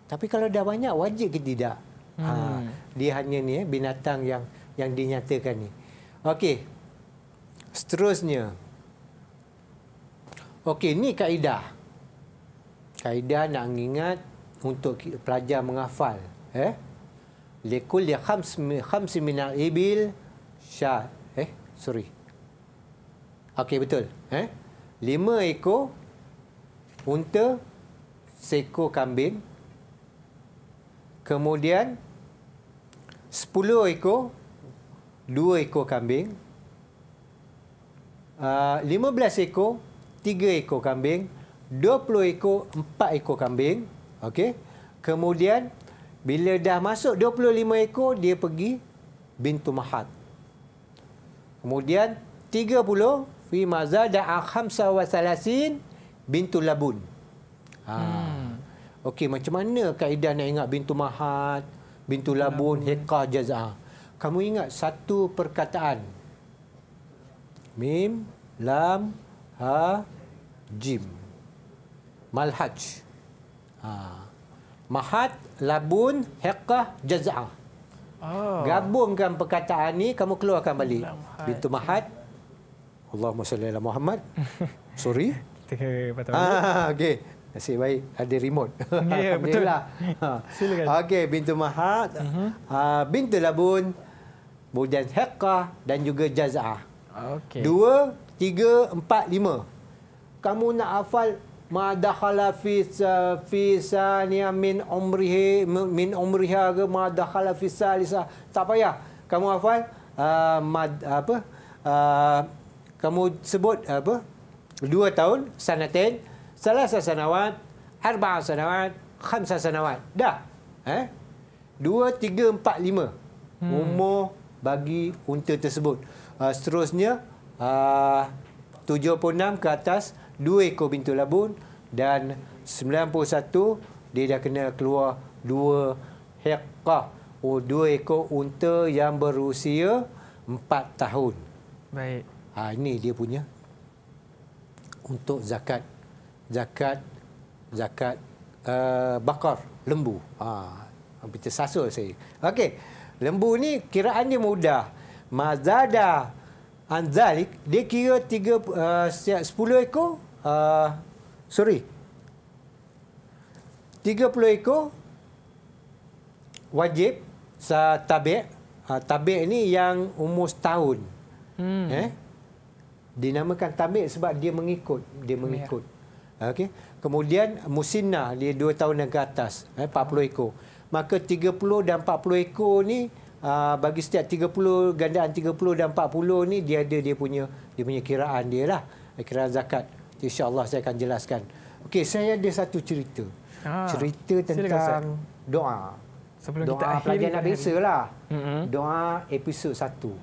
Tapi kalau dah banyak wajib ke tidak? Ah, hmm. Ha, dia hanya ni eh, binatang yang yang dinyatakan ni. Okey. Seterusnya. Okey, ni kaedah. Kaedah nak ingat untuk pelajar menghafal, eh? لكل خمس خمس من الإبل شاة إيه سوري أوكي بتول إيه لما إيكو أنت سيكو كامبين كموديان سبولو إيكو دو إيكو كامبين لما بلاس إيكو تيجا إيكو كامبين دو بلو إيكو أمبا إيكو كامبين أوكي كموديان bila dah masuk 25 ekor, dia pergi Bintu Mahat. Kemudian 30, Fi Mazal dan Al-Khamsa wa Salasin, Bintu Labun. Ha. Hmm. Okey, macam mana kaedah nak ingat Bintu Mahat, Bintu Labun, Hekah Jazah? Kamu ingat satu perkataan. Mim, Lam, Ha, Jim. Malhaj. Ha. Mahat labun, hekah, jazah. Oh. Gabungkan perkataan ini, kamu keluarkan balik. Bintu Mahat. Allahumma salli ala Muhammad. Sorry. ah, okay. Nasib baik ada remote. Ya, yeah, betul. Ha. Silakan. Okey, bintu mahat, uh mhm. ah, -huh. bintu labun, kemudian hekah dan juga jazah. Okey. Dua, tiga, empat, lima. Kamu nak hafal ma dakhala fi fi saniya min umrihi min umriha ke ma dakhala fi salisa tak payah kamu hafal uh, mad apa uh, kamu sebut apa dua tahun sanatin salah sanawat arba sanawat khamsa sanawat dah eh dua tiga empat lima hmm. umur bagi unta tersebut uh, seterusnya puluh enam ke atas Dua ekor pintu labun dan 91 dia dah kena keluar dua hekka, oh dua ekor unta yang berusia empat tahun. Baik. Ha ini dia punya untuk zakat zakat zakat uh, bakar lembu. Ha hampir tersasul saya. Okey. Lembu ni kiraan dia mudah. Mazada anzalik dia kira tiga eh, uh, 10 ekor Ah, sorry. 30 ekor wajib sa tabik. Ha, ah, tabik ni yang umur setahun. Hmm. Eh? Dinamakan tabik sebab dia mengikut. Dia mengikut. Yeah. Okey. Kemudian musina dia dua tahun dan ke atas. Eh, 40 ekor. Maka 30 dan 40 ekor ni aa, ah, bagi setiap 30 gandaan 30 dan 40 ni dia ada dia punya dia punya kiraan dia lah. Kiraan zakat. InsyaAllah saya akan jelaskan. Okey, saya ada satu cerita. Ha. Cerita tentang Silakan, doa. Sebelum doa Pelajaran doa biasa lah. Mm-hmm. Doa episod satu.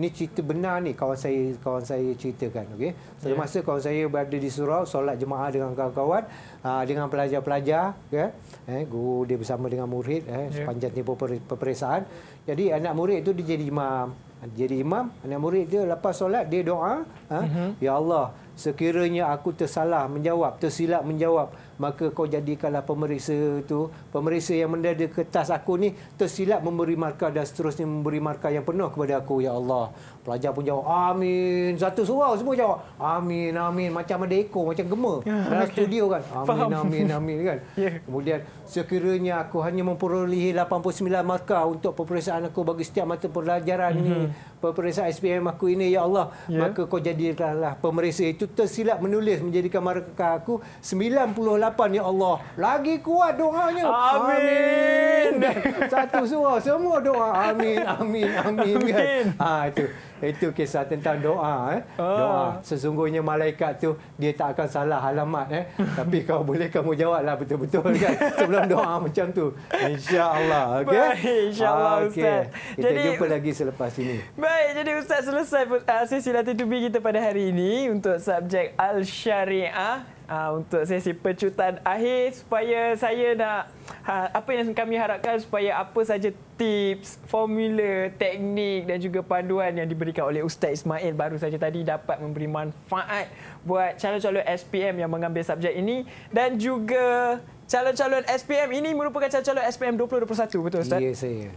Ini cerita benar ni kawan saya kawan saya ceritakan. Okay, Satu ya. masa yeah. kawan saya berada di surau, solat jemaah dengan kawan-kawan, ah, dengan pelajar-pelajar. Yeah. Eh, guru dia bersama dengan murid eh, ya. sepanjang tempoh peperiksaan. Jadi anak murid itu dia jadi imam. Jadi imam, anak murid dia lepas solat, dia doa. Ah, mm-hmm. Ya Allah, sekiranya aku tersalah menjawab, tersilap menjawab, maka kau jadikanlah pemeriksa itu, pemeriksa yang mendadak kertas aku ni tersilap memberi markah dan seterusnya memberi markah yang penuh kepada aku, Ya Allah. Pelajar pun jawab, amin. Satu surau semua jawab, amin, amin. Macam ada ekor, macam gemar. Ya, Dalam okay. studio kan, amin, Faham. amin, amin kan. Yeah. Kemudian, sekiranya aku hanya memperolehi 89 markah untuk peperiksaan aku bagi setiap mata pelajaran mm-hmm. ni, mhm. Pemeriksa SPM aku ini ya Allah yeah. maka kau jadikanlah pemeriksa itu tersilap menulis menjadi kamar markah aku 98 ya Allah lagi kuat doanya amin, amin. satu surah semua doa amin amin amin, amin. Kan? ha itu itu kisah tentang doa eh oh. doa sesungguhnya malaikat tu dia tak akan salah alamat eh tapi kau boleh kamu jawab lah betul-betul kan sebelum doa macam tu Insyaallah. Okay. okey insya ah, okay. kita Jadi, jumpa lagi selepas ini bye. Baik, jadi Ustaz selesai ah, sesi latihan tubi kita pada hari ini untuk subjek Al-Syariah ah, untuk sesi pecutan akhir supaya saya nak ha, apa yang kami harapkan supaya apa saja tips, formula, teknik dan juga panduan yang diberikan oleh Ustaz Ismail baru saja tadi dapat memberi manfaat buat calon-calon SPM yang mengambil subjek ini dan juga calon-calon SPM ini merupakan calon-calon SPM 2021 betul Ustaz? Ya, saya.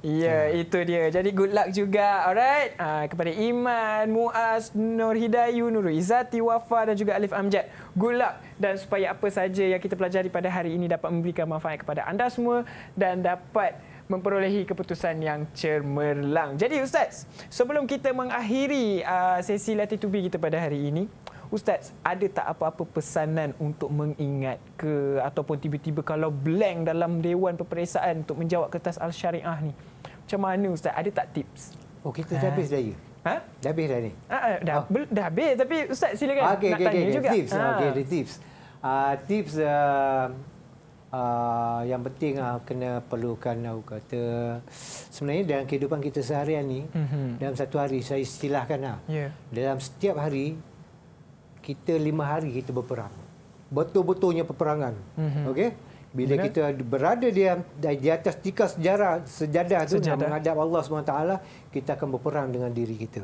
Ya, yeah, so. itu dia. Jadi good luck juga. Alright. Uh, kepada Iman, Muaz, Nur Hidayu, Nurul Izati, Wafa dan juga Alif Amjad. Good luck dan supaya apa saja yang kita pelajari pada hari ini dapat memberikan manfaat kepada anda semua dan dapat memperolehi keputusan yang cermerlang. Jadi Ustaz, sebelum kita mengakhiri ah, sesi Latitude B kita pada hari ini, Ustaz, ada tak apa-apa pesanan untuk mengingat ke ataupun tiba-tiba kalau blank dalam dewan peperiksaan untuk menjawab kertas al-syariah ni? Macam mana Ustaz? Ada tak tips? Oh, kita dah ha. habis daya. Ha? Dah habis dah ni? Ah, ah, dah, oh. dah habis tapi Ustaz silakan ah, okay, nak okay, tanya okay, juga. Tips. Ha. Okay, ada tips. Uh, tips uh, uh, yang penting uh, kena perlukan aku kata sebenarnya dalam kehidupan kita seharian ni mm-hmm. dalam satu hari saya istilahkan uh, yeah. dalam setiap hari kita lima hari kita berperang. Betul-betulnya peperangan. Mm-hmm. Okey? Bila Benar? kita berada di, di atas tikar sejarah, sejadah itu, menghadap Allah SWT, kita akan berperang dengan diri kita.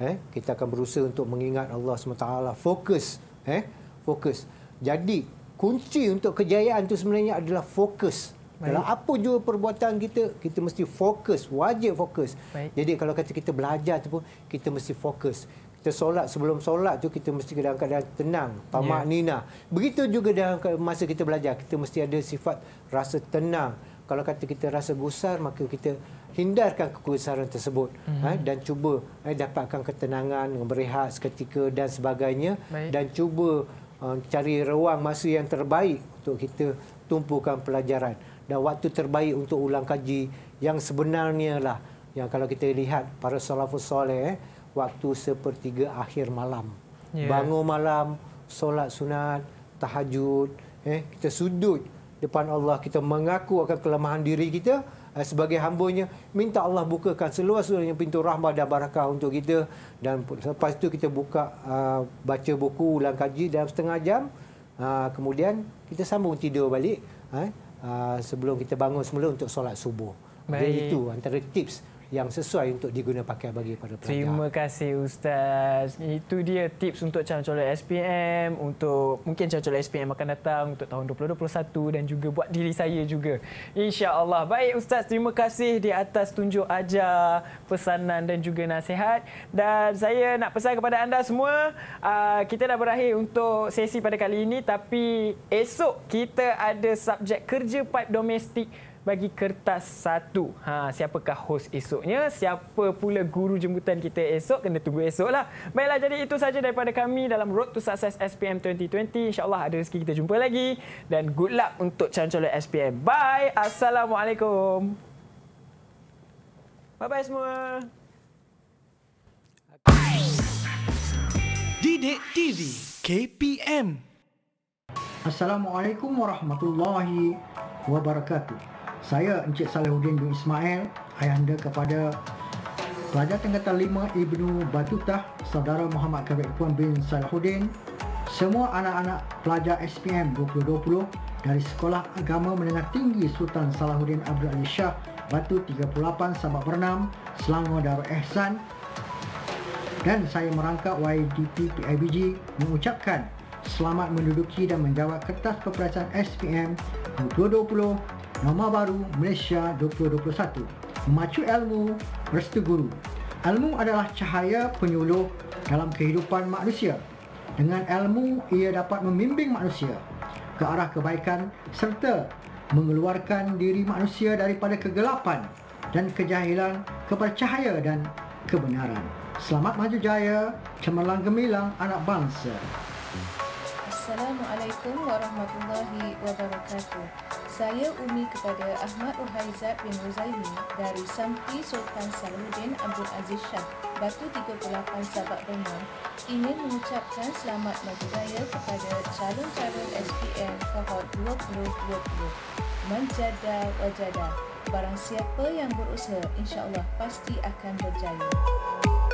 Eh? Kita akan berusaha untuk mengingat Allah SWT. Fokus. Eh? Fokus. Jadi, kunci untuk kejayaan itu sebenarnya adalah fokus. Baik. Dalam apa juga perbuatan kita, kita mesti fokus. Wajib fokus. Baik. Jadi, kalau kata kita belajar itu pun, kita mesti Fokus kita solat sebelum solat tu kita mesti dalam keadaan tenang tamak ya. nina begitu juga dalam masa kita belajar kita mesti ada sifat rasa tenang kalau kata kita rasa gusar maka kita hindarkan kegusaran tersebut mm-hmm. dan cuba eh, dapatkan ketenangan berehat seketika dan sebagainya Baik. dan cuba eh, cari ruang masa yang terbaik untuk kita tumpukan pelajaran dan waktu terbaik untuk ulang kaji yang sebenarnya lah yang kalau kita lihat para salafus soleh eh, waktu sepertiga akhir malam. Yeah. Bangun malam, solat sunat, tahajud, eh kita sudut depan Allah kita mengaku akan kelemahan diri kita eh, sebagai hambanya minta Allah bukakan seluas-luasnya pintu rahmat dan barakah untuk kita dan lepas itu kita buka uh, baca buku ulang kaji dalam setengah jam uh, kemudian kita sambung tidur balik eh, uh, sebelum kita bangun semula untuk solat subuh. Jadi itu antara tips yang sesuai untuk diguna pakai bagi pada pelajar. Terima kasih Ustaz. Itu dia tips untuk calon-calon SPM, untuk mungkin calon-calon SPM akan datang untuk tahun 2021 dan juga buat diri saya juga. Insya Allah. Baik Ustaz, terima kasih di atas tunjuk ajar, pesanan dan juga nasihat. Dan saya nak pesan kepada anda semua, uh, kita dah berakhir untuk sesi pada kali ini tapi esok kita ada subjek kerja pipe domestik bagi kertas satu. Ha, siapakah host esoknya? Siapa pula guru jemputan kita esok? Kena tunggu esoklah. Baiklah, jadi itu saja daripada kami dalam Road to Success SPM 2020. InsyaAllah ada rezeki kita jumpa lagi. Dan good luck untuk calon SPM. Bye. Assalamualaikum. Bye-bye semua. Didik TV KPM Assalamualaikum warahmatullahi wabarakatuh saya Encik Salahuddin bin Ismail ayahanda kepada pelajar Tingkatan 5 Ibnu Batutah Saudara Muhammad Karib Puan bin Salahuddin semua anak-anak pelajar SPM 2020 dari Sekolah Agama Menengah Tinggi Sultan Salahuddin Abdul Aziz Shah Batu 38 sabak Bernam Selangor Darul Ehsan dan saya merangkap YDP PIBG mengucapkan selamat menduduki dan menjawab kertas peperiksaan SPM 2020 Norma Baru Malaysia 2021 Macu Ilmu Restu Guru Ilmu adalah cahaya penyuluh dalam kehidupan manusia Dengan ilmu ia dapat membimbing manusia ke arah kebaikan serta mengeluarkan diri manusia daripada kegelapan dan kejahilan kepada cahaya dan kebenaran Selamat maju jaya, cemerlang gemilang anak bangsa. Hmm. Assalamualaikum warahmatullahi wabarakatuh. Saya Umi kepada Ahmad Ruhaizat bin Ruzaimi dari Sampi Sultan Saluddin Abdul Aziz Shah, Batu 38 Sabak Bengal, ingin mengucapkan selamat maju raya kepada calon-calon SPM Kohort 2020. Manjada wajada. Barang siapa yang berusaha, insyaAllah pasti akan berjaya.